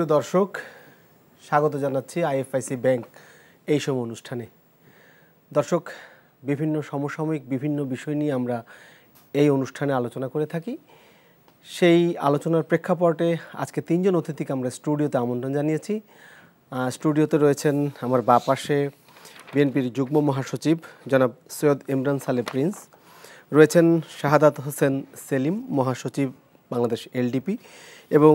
সুপ্রিয় দর্শক স্বাগত জানাচ্ছি আইএফআইসি ব্যাংক সব অনুষ্ঠানে দর্শক বিভিন্ন সমসাময়িক বিভিন্ন বিষয় নিয়ে আমরা এই অনুষ্ঠানে আলোচনা করে থাকি সেই আলোচনার প্রেক্ষাপটে আজকে তিনজন অতিথিকে আমরা স্টুডিওতে আমন্ত্রণ জানিয়েছি স্টুডিওতে রয়েছেন আমার বা পাশে বিএনপির যুগ্ম মহাসচিব জনাব সৈয়দ ইমরান সালে প্রিন্স রয়েছেন শাহাদাত হোসেন সেলিম মহাসচিব বাংলাদেশ এলডিপি এবং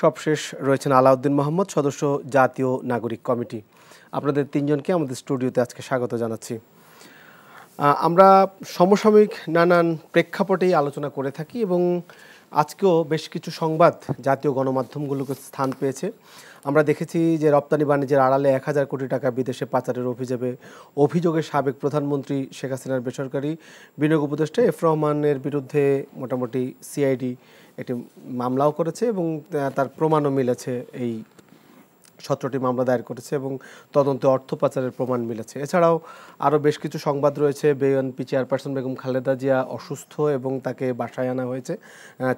সবশেষ রয়েছেন আলাউদ্দিন মোহাম্মদ সদস্য জাতীয় নাগরিক কমিটি আপনাদের তিনজনকে আমাদের স্টুডিওতে আজকে স্বাগত জানাচ্ছি আমরা সমসাময়িক নানান প্রেক্ষাপটেই আলোচনা করে থাকি এবং আজকেও বেশ কিছু সংবাদ জাতীয় গণমাধ্যমগুলোকে স্থান পেয়েছে আমরা দেখেছি যে রপ্তানি বাণিজ্যের আড়ালে এক হাজার কোটি টাকা বিদেশে পাচারের অভিযোগে অভিযোগে সাবেক প্রধানমন্ত্রী শেখ হাসিনার বেসরকারি বিনিয়োগ উপদেষ্টা এফ রহমানের বিরুদ্ধে মোটামুটি সিআইডি একটি মামলাও করেছে এবং তার প্রমাণও মিলেছে এই সতেরোটি মামলা দায়ের করেছে এবং তদন্তে অর্থ পাচারের প্রমাণ মিলেছে এছাড়াও আরও বেশ কিছু সংবাদ রয়েছে পি চেয়ারপারসন বেগম খালেদা জিয়া অসুস্থ এবং তাকে বাসায় আনা হয়েছে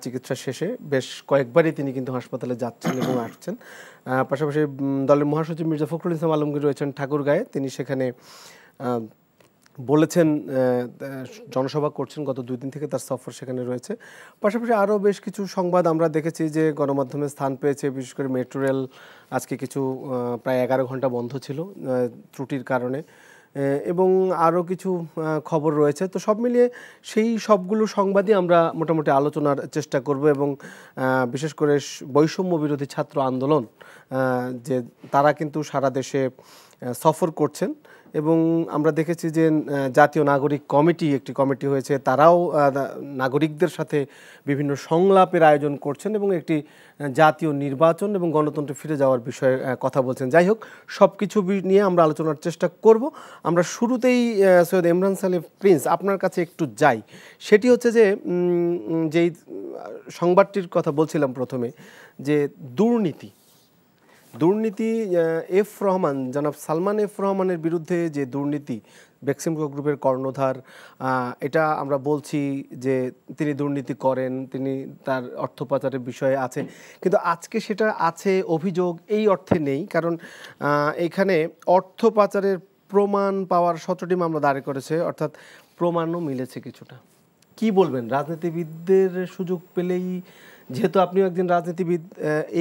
চিকিৎসা শেষে বেশ কয়েকবারই তিনি কিন্তু হাসপাতালে যাচ্ছেন এবং আসছেন পাশাপাশি দলের মহাসচিব মির্জা ফখরুল ইসলাম আলমগীর রয়েছেন ঠাকুরগাঁয়ে তিনি সেখানে বলেছেন জনসভা করছেন গত দুই দিন থেকে তার সফর সেখানে রয়েছে পাশাপাশি আরও বেশ কিছু সংবাদ আমরা দেখেছি যে গণমাধ্যমে স্থান পেয়েছে বিশেষ করে মেট্রো রেল আজকে কিছু প্রায় এগারো ঘন্টা বন্ধ ছিল ত্রুটির কারণে এবং আরও কিছু খবর রয়েছে তো সব মিলিয়ে সেই সবগুলো সংবাদই আমরা মোটামুটি আলোচনার চেষ্টা করব এবং বিশেষ করে বৈষম্য বিরোধী ছাত্র আন্দোলন যে তারা কিন্তু সারা দেশে সফর করছেন এবং আমরা দেখেছি যে জাতীয় নাগরিক কমিটি একটি কমিটি হয়েছে তারাও নাগরিকদের সাথে বিভিন্ন সংলাপের আয়োজন করছেন এবং একটি জাতীয় নির্বাচন এবং গণতন্ত্রে ফিরে যাওয়ার বিষয়ে কথা বলছেন যাই হোক সব কিছু নিয়ে আমরা আলোচনার চেষ্টা করব আমরা শুরুতেই সৈয়দ ইমরান সালেহ প্রিন্স আপনার কাছে একটু যাই সেটি হচ্ছে যে যেই সংবাদটির কথা বলছিলাম প্রথমে যে দুর্নীতি দুর্নীতি এফ রহমান জনাব সালমান এফ রহমানের বিরুদ্ধে যে দুর্নীতি বেক্সিমকো গ্রুপের কর্ণধার এটা আমরা বলছি যে তিনি দুর্নীতি করেন তিনি তার অর্থ পাচারের বিষয়ে আছে কিন্তু আজকে সেটা আছে অভিযোগ এই অর্থে নেই কারণ এখানে অর্থ পাচারের প্রমাণ পাওয়ার সতটি মামলা দাঁড় করেছে অর্থাৎ প্রমাণও মিলেছে কিছুটা কি বলবেন রাজনীতিবিদদের সুযোগ পেলেই যেহেতু আপনিও একজন রাজনীতিবিদ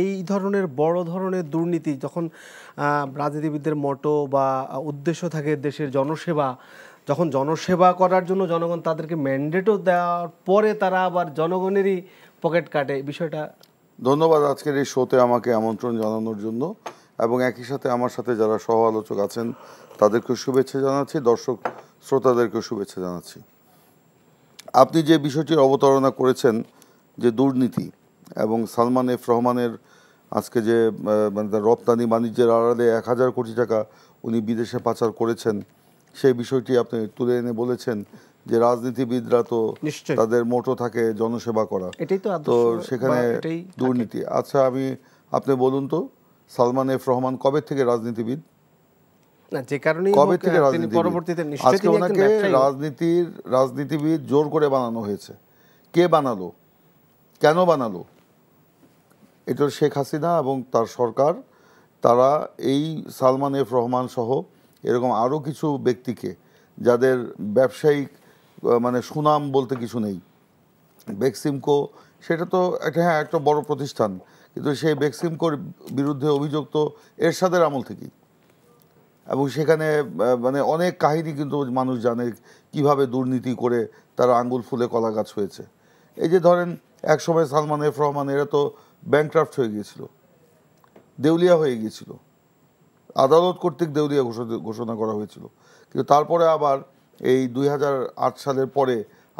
এই ধরনের বড় ধরনের দুর্নীতি যখন রাজনীতিবিদদের মটো বা উদ্দেশ্য থাকে দেশের জনসেবা যখন জনসেবা করার জন্য জনগণ তাদেরকে ম্যান্ডেটও দেওয়ার পরে তারা আবার জনগণেরই পকেট কাটে বিষয়টা ধন্যবাদ আজকের এই শোতে আমাকে আমন্ত্রণ জানানোর জন্য এবং একই সাথে আমার সাথে যারা সহ আলোচক আছেন তাদেরকে শুভেচ্ছা জানাচ্ছি দর্শক শ্রোতাদেরকে শুভেচ্ছা জানাচ্ছি আপনি যে বিষয়টির অবতারণা করেছেন যে দুর্নীতি এবং সালমান এফ রহমানের আজকে যে মানে রপ্তানি বাণিজ্যের আড়ালে এক হাজার কোটি টাকা উনি বিদেশে পাচার করেছেন সেই বিষয়টি আপনি তুলে এনে বলেছেন যে রাজনীতিবিদরা তো তাদের মোটো থাকে জনসেবা করা তো সেখানে দুর্নীতি আচ্ছা আমি আপনি বলুন তো সালমান এফ রহমান কবে থেকে রাজনীতিবিদ কবে রাজনীতির রাজনীতিবিদ জোর করে বানানো হয়েছে কে বানালো কেন বানালো এটা শেখ হাসিনা এবং তার সরকার তারা এই সালমান এফ রহমান সহ এরকম আরও কিছু ব্যক্তিকে যাদের ব্যবসায়িক মানে সুনাম বলতে কিছু নেই বেক্সিমকো সেটা তো একটা হ্যাঁ একটা বড় প্রতিষ্ঠান কিন্তু সেই বেক্সিমকোর বিরুদ্ধে অভিযোগ তো এরশাদের আমল থেকেই এবং সেখানে মানে অনেক কাহিনী কিন্তু মানুষ জানে কিভাবে দুর্নীতি করে তারা আঙ্গুল ফুলে কলা গাছ হয়েছে এই যে ধরেন একসময় সালমান এফ রহমান এরা তো ব্যাংক্রাফ্ট হয়ে গিয়েছিল দেউলিয়া হয়ে গিয়েছিল আদালত কর্তৃক দেউলিয়া ঘোষণা ঘোষণা করা হয়েছিল কিন্তু তারপরে আবার এই দুই সালের পরে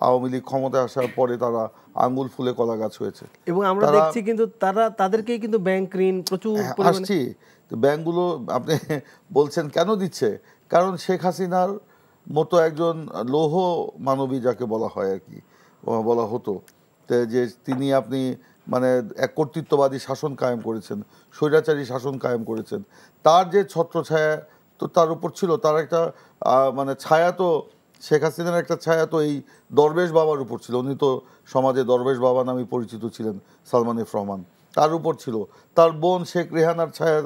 আওয়ামী লীগ ক্ষমতায় আসার পরে তারা আঙ্গুল ফুলে কলা গাছ হয়েছে এবং আমরা দেখছি কিন্তু তারা তাদেরকে কিন্তু ব্যাংক ঋণ প্রচুর হ্যাঁ, আসছি ব্যাংকগুলো আপনি বলছেন কেন দিচ্ছে কারণ শেখ হাসিনার মতো একজন লৌহ মানবী যাকে বলা হয় আর কি বলা হতো যে তিনি আপনি মানে এক কর্তৃত্ববাদী শাসন কায়েম করেছেন স্বৈরাচারী শাসন কায়েম করেছেন তার যে ছত্রছায়া তো তার উপর ছিল তার একটা মানে ছায়া তো শেখ হাসিনার একটা ছায়া তো এই দরবেশ বাবার উপর ছিল উনি তো সমাজে দরবেশ বাবা নামে পরিচিত ছিলেন সালমান ইফ রহমান তার উপর ছিল তার বোন শেখ রেহানার ছায়ার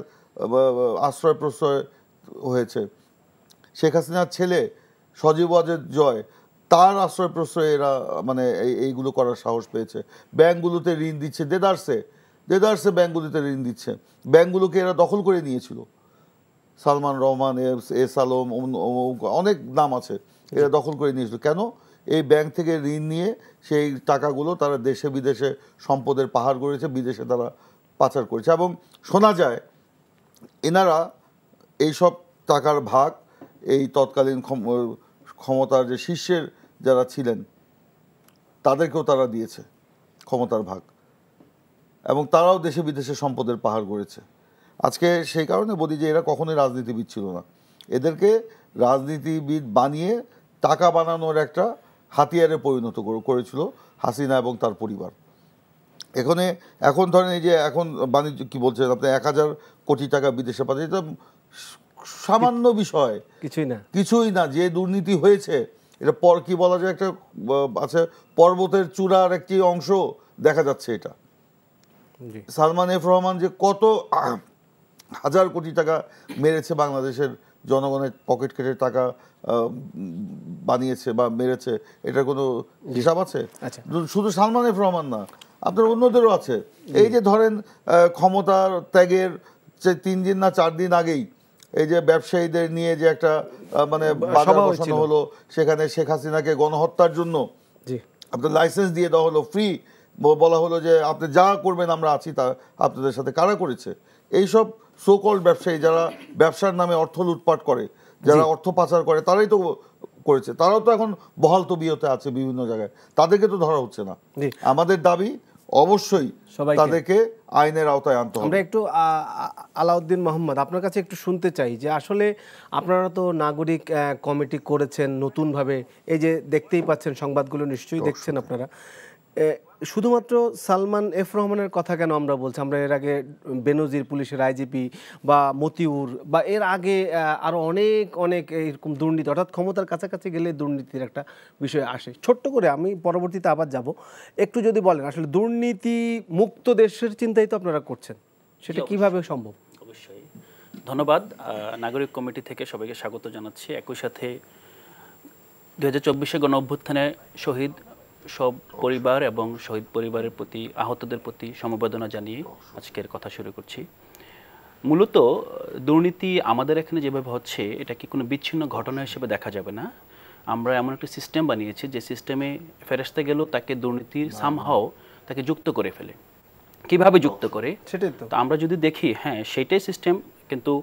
আশ্রয় প্রশ্রয় হয়েছে শেখ হাসিনার ছেলে সজীব আজের জয় তার আশ্রয় প্রশ্রয় এরা মানে এইগুলো করার সাহস পেয়েছে ব্যাঙ্কগুলোতে ঋণ দিচ্ছে দেদার্সে দেদার্সে ব্যাঙ্কগুলোতে ঋণ দিচ্ছে ব্যাঙ্কগুলোকে এরা দখল করে নিয়েছিল সালমান রহমান এস আলম অনেক নাম আছে এরা দখল করে নিয়েছিল কেন এই ব্যাংক থেকে ঋণ নিয়ে সেই টাকাগুলো তারা দেশে বিদেশে সম্পদের পাহাড় করেছে বিদেশে তারা পাচার করেছে এবং শোনা যায় এনারা এইসব টাকার ভাগ এই তৎকালীন ক্ষমতার যে শীর্ষের যারা ছিলেন তাদেরকেও তারা দিয়েছে ক্ষমতার ভাগ এবং তারাও দেশে বিদেশে সম্পদের পাহাড় গড়েছে আজকে সেই কারণে বলি যে এরা কখনোই রাজনীতিবিদ ছিল না এদেরকে রাজনীতিবিদ বানিয়ে টাকা বানানোর একটা হাতিয়ারে পরিণত করেছিল হাসিনা এবং তার পরিবার এখানে এখন ধরেন এই যে এখন বাণিজ্য কি বলছেন আপনি এক হাজার কোটি টাকা বিদেশে পাঠিয়ে সামান্য বিষয় কিছুই না কিছুই না যে দুর্নীতি হয়েছে এটা পর কি বলা যায় একটা আছে পর্বতের চূড়ার একটি অংশ দেখা যাচ্ছে এটা সালমান এফ রহমান যে কত হাজার কোটি টাকা মেরেছে বাংলাদেশের জনগণের পকেট কেটে টাকা বানিয়েছে বা মেরেছে এটার কোনো হিসাব আছে আচ্ছা। শুধু সালমান এফ রহমান না আপনার অন্যদেরও আছে এই যে ধরেন ক্ষমতার ত্যাগের তিন দিন না চার দিন আগেই এই যে ব্যবসায়ীদের নিয়ে যে একটা মানে হলো সেখানে শেখ হাসিনাকে গণহত্যার জন্য আপনার লাইসেন্স দিয়ে দেওয়া হলো ফ্রি বলা হলো যে আপনি যা করবেন আমরা আছি তা আপনাদের সাথে কারা করেছে এইসব সোকল ব্যবসায়ী যারা ব্যবসার নামে অর্থ লুটপাট করে যারা অর্থ পাচার করে তারাই তো করেছে তারাও তো এখন বহাল তবিয়তে আছে বিভিন্ন জায়গায় তাদেরকে তো ধরা হচ্ছে না আমাদের দাবি অবশ্যই তাদেরকে আইনের আওতায় আনতে হবে আমরা একটু আলাউদ্দিন মোহাম্মদ আপনার কাছে একটু শুনতে চাই যে আসলে আপনারা তো নাগরিক কমিটি করেছেন নতুনভাবে এই যে দেখতেই পাচ্ছেন সংবাদগুলো নিশ্চয়ই দেখছেন আপনারা শুধুমাত্র সালমান এফ রহমানের কথা কেন আমরা বলছি আমরা এর আগে বেনজির পুলিশের আইজিপি বা মতিউর বা এর আগে আরও অনেক অনেক এরকম দুর্নীতি অর্থাৎ ক্ষমতার কাছাকাছি গেলে দুর্নীতির একটা বিষয় আসে ছোট্ট করে আমি পরবর্তীতে আবার যাব একটু যদি বলেন আসলে দুর্নীতি মুক্ত দেশের চিন্তাই তো আপনারা করছেন সেটা কিভাবে সম্ভব অবশ্যই ধন্যবাদ নাগরিক কমিটি থেকে সবাইকে স্বাগত জানাচ্ছি একই সাথে দু হাজার চব্বিশে গণ অভ্যুত্থানে শহীদ সব পরিবার এবং শহীদ পরিবারের প্রতি আহতদের প্রতি সমবেদনা জানিয়ে আজকের কথা শুরু করছি মূলত দুর্নীতি আমাদের এখানে যেভাবে হচ্ছে এটা কি কোনো বিচ্ছিন্ন ঘটনা হিসেবে দেখা যাবে না আমরা এমন একটা সিস্টেম বানিয়েছি যে সিস্টেমে ফেরস্তে গেলেও তাকে দুর্নীতির সামহাও তাকে যুক্ত করে ফেলে কিভাবে যুক্ত করে সেটাই তো আমরা যদি দেখি হ্যাঁ সেটাই সিস্টেম কিন্তু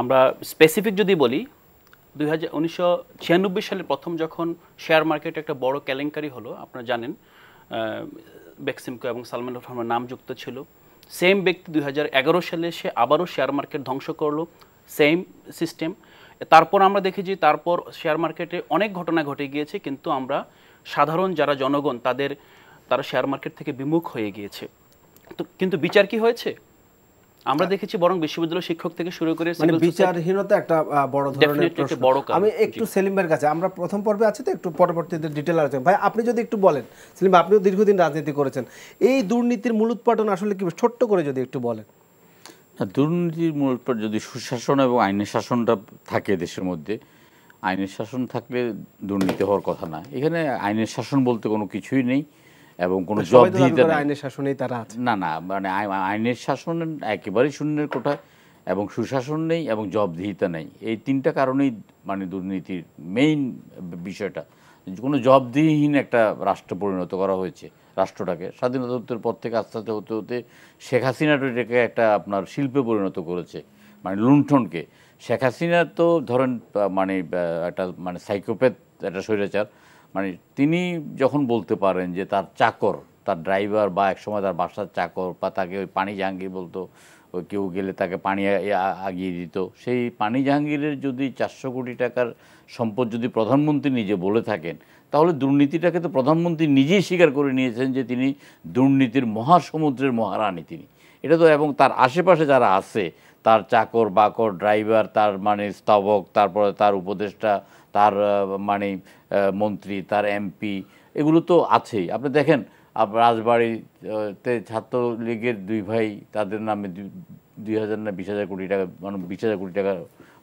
আমরা স্পেসিফিক যদি বলি দুই সালে প্রথম যখন শেয়ার মার্কেটে একটা বড় কেলেঙ্কারি হলো আপনারা জানেন বেক্সিমকো এবং সালমান রহমান নাম যুক্ত ছিল সেম ব্যক্তি দুই সালে সে আবারও শেয়ার মার্কেট ধ্বংস করলো সেম সিস্টেম তারপর আমরা দেখি যে তারপর শেয়ার মার্কেটে অনেক ঘটনা ঘটে গিয়েছে কিন্তু আমরা সাধারণ যারা জনগণ তাদের তারা শেয়ার মার্কেট থেকে বিমুখ হয়ে গিয়েছে তো কিন্তু বিচার কি হয়েছে আমরা দেখেছি বরং বিশ্ববিদ্যালয় শিক্ষক থেকে শুরু করে মানে বিচারহীনতা একটা বড় ধরনের প্রশ্ন আমি একটু সেলিমের কাছে আমরা প্রথম পর্বে আছি তো একটু পরবর্তীতে ডিটেল আলোচনা ভাই আপনি যদি একটু বলেন সেলিম আপনিও দীর্ঘদিন রাজনীতি করেছেন এই দুর্নীতির মূল উৎপাদন আসলে কি ছোট্ট করে যদি একটু বলেন দুর্নীতির মূল উৎপাদন যদি সুশাসন এবং আইনের শাসনটা থাকে দেশের মধ্যে আইনের শাসন থাকলে দুর্নীতি হওয়ার কথা না এখানে আইনের শাসন বলতে কোনো কিছুই নেই এবং কোনো মানে না আইনের শাসনেই তারা আছে না না মানে আইনের শাসন একেবারে শূন্যের কোঠায় এবং সুশাসন নেই এবং জব দিতে নেই এই তিনটা কারণেই মানে দুর্নীতির মেইন বিষয়টা কোনো জবাবদিহিহীন একটা রাষ্ট্র পরিণত করা হয়েছে রাষ্ট্রটাকে স্বাধীনতোত্তর পর থেকে আস্তে আস্তে হতে হতে শেখ হাসিনা তো এটাকে একটা আপনার শিল্পে পরিণত করেছে মানে লুণ্ঠনকে শেখ হাসিনা তো ধরেন মানে একটা মানে সাইকোপ্যাথ একটা স্বৈরাচার মানে তিনি যখন বলতে পারেন যে তার চাকর তার ড্রাইভার বা একসময় তার বাসার চাকর বা তাকে ওই পানি জাহাঙ্গীর বলতো ওই কেউ গেলে তাকে পানি আগিয়ে দিত সেই পানি জাহাঙ্গীরের যদি চারশো কোটি টাকার সম্পদ যদি প্রধানমন্ত্রী নিজে বলে থাকেন তাহলে দুর্নীতিটাকে তো প্রধানমন্ত্রী নিজেই স্বীকার করে নিয়েছেন যে তিনি দুর্নীতির মহাসমুদ্রের মহারানী তিনি এটা তো এবং তার আশেপাশে যারা আছে তার চাকর বাকর ড্রাইভার তার মানে স্তবক তারপরে তার উপদেষ্টা তার মানে মন্ত্রী তার এমপি এগুলো তো আছেই আপনি দেখেন রাজবাড়িতে ছাত্রলীগের দুই ভাই তাদের নামে দুই হাজার না বিশ হাজার কোটি টাকা মানে বিশ হাজার কোটি টাকা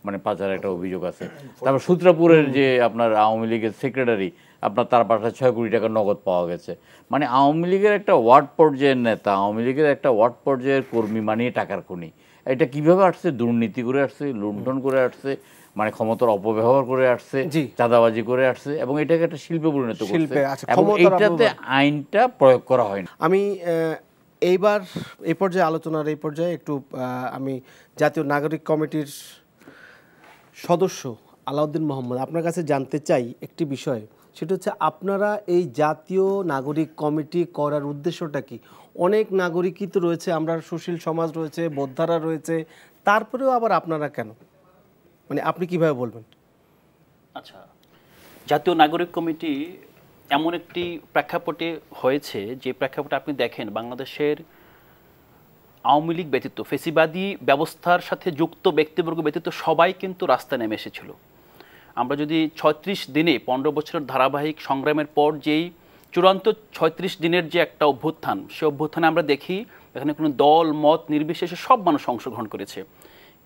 মানে পাচার একটা অভিযোগ আছে তারপর সূত্রাপুরের যে আপনার আওয়ামী লীগের সেক্রেটারি আপনার তার পাশে ছয় কোটি টাকা নগদ পাওয়া গেছে মানে আওয়ামী লীগের একটা ওয়ার্ড পর্যায়ের নেতা আওয়ামী লীগের একটা ওয়ার্ড পর্যায়ের কর্মী মানিয়ে টাকার খনি এটা কিভাবে আসছে দুর্নীতি করে আসছে লুণ্ঠন করে আসছে মানে ক্ষমতার অপব্যবহার করে আসছে চাঁদাবাজি করে আসছে এবং এটাকে একটা শিল্পে পরিণত শিল্পে আচ্ছা, এবং আইনটা প্রয়োগ করা হয় না আমি এইবার এই পর্যায়ে আলোচনার এই পর্যায়ে একটু আমি জাতীয় নাগরিক কমিটির সদস্য আলাউদ্দিন মোহাম্মদ আপনার কাছে জানতে চাই একটি বিষয় সেটা হচ্ছে আপনারা এই জাতীয় নাগরিক কমিটি করার উদ্দেশ্যটা কি অনেক নাগরিকই তো রয়েছে আমরা সুশীল সমাজ রয়েছে বোদ্ধারা রয়েছে তারপরেও আবার আপনারা কেন মানে আপনি কিভাবে বলবেন আচ্ছা জাতীয় নাগরিক কমিটি এমন একটি প্রেক্ষাপটে হয়েছে যে প্রেক্ষাপটে আপনি দেখেন বাংলাদেশের আওয়ামী লীগ ব্যতীত ফেসিবাদী ব্যবস্থার সাথে যুক্ত ব্যক্তিবর্গ ব্যতীত সবাই কিন্তু রাস্তায় নেমে এসেছিল আমরা যদি ছয়ত্রিশ দিনে পনেরো বছরের ধারাবাহিক সংগ্রামের পর যেই চূড়ান্ত ছয়ত্রিশ দিনের যে একটা অভ্যুত্থান সে অভ্যুত্থানে আমরা দেখি এখানে কোনো দল মত নির্বিশেষে সব মানুষ অংশগ্রহণ করেছে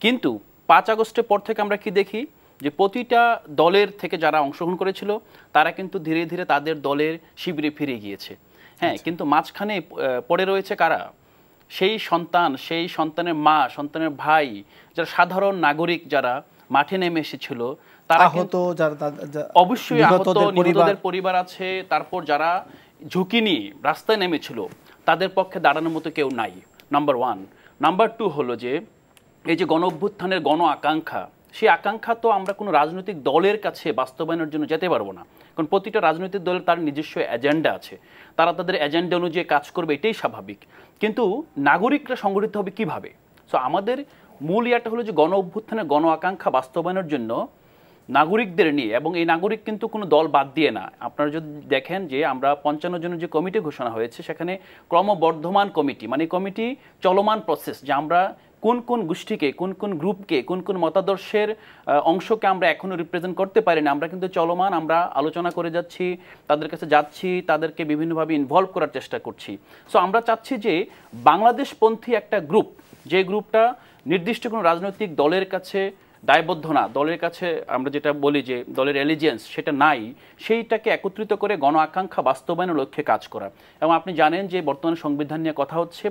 কিন্তু পাঁচ আগস্টের পর থেকে আমরা কি দেখি যে প্রতিটা দলের থেকে যারা অংশগ্রহণ করেছিল তারা কিন্তু ধীরে ধীরে তাদের দলের শিবিরে ফিরে গিয়েছে হ্যাঁ আচ্ছা। কিন্তু মাঝখানে পড়ে রয়েছে কারা সেই সন্তান সেই সন্তানের মা সন্তানের ভাই যারা সাধারণ নাগরিক যারা মাঠে নেমে এসেছিল তারা হতো অবশ্যই নিহতদের পরিবার আছে তারপর যারা ঝুঁকি নিয়ে রাস্তায় নেমেছিল তাদের পক্ষে দাঁড়ানোর মতো কেউ নাই নাম্বার ওয়ান নাম্বার টু হলো যে এই যে গণ অভ্যুত্থানের গণ আকাঙ্ক্ষা সেই আকাঙ্ক্ষা তো আমরা কোনো রাজনৈতিক দলের কাছে বাস্তবায়নের জন্য যেতে পারবো না কারণ প্রতিটা রাজনৈতিক দলের তার নিজস্ব এজেন্ডা আছে তারা তাদের এজেন্ডা অনুযায়ী কাজ করবে এটাই স্বাভাবিক কিন্তু নাগরিকরা সংগঠিত হবে কীভাবে সো আমাদের মূল ইয়াটা হলো যে গণ অভ্যুত্থানের গণ আকাঙ্ক্ষা বাস্তবায়নের জন্য নাগরিকদের নিয়ে এবং এই নাগরিক কিন্তু কোনো দল বাদ দিয়ে না আপনারা যদি দেখেন যে আমরা পঞ্চান্ন জনের যে কমিটি ঘোষণা হয়েছে সেখানে ক্রমবর্ধমান কমিটি মানে কমিটি চলমান প্রসেস যে আমরা কোন কোন গোষ্ঠীকে কোন কোন গ্রুপকে কোন কোন মতাদর্শের অংশকে আমরা এখনও রিপ্রেজেন্ট করতে পারি না আমরা কিন্তু চলমান আমরা আলোচনা করে যাচ্ছি তাদের কাছে যাচ্ছি তাদেরকে বিভিন্নভাবে ইনভলভ করার চেষ্টা করছি সো আমরা চাচ্ছি যে বাংলাদেশপন্থী একটা গ্রুপ যে গ্রুপটা নির্দিষ্ট কোনো রাজনৈতিক দলের কাছে দায়বদ্ধ না দলের কাছে আমরা যেটা বলি যে দলের এলিজেন্স সেটা নাই সেইটাকে একত্রিত করে গণ আকাঙ্ক্ষা বাস্তবায়নের লক্ষ্যে কাজ করা এবং আপনি জানেন যে বর্তমান সংবিধান নিয়ে কথা হচ্ছে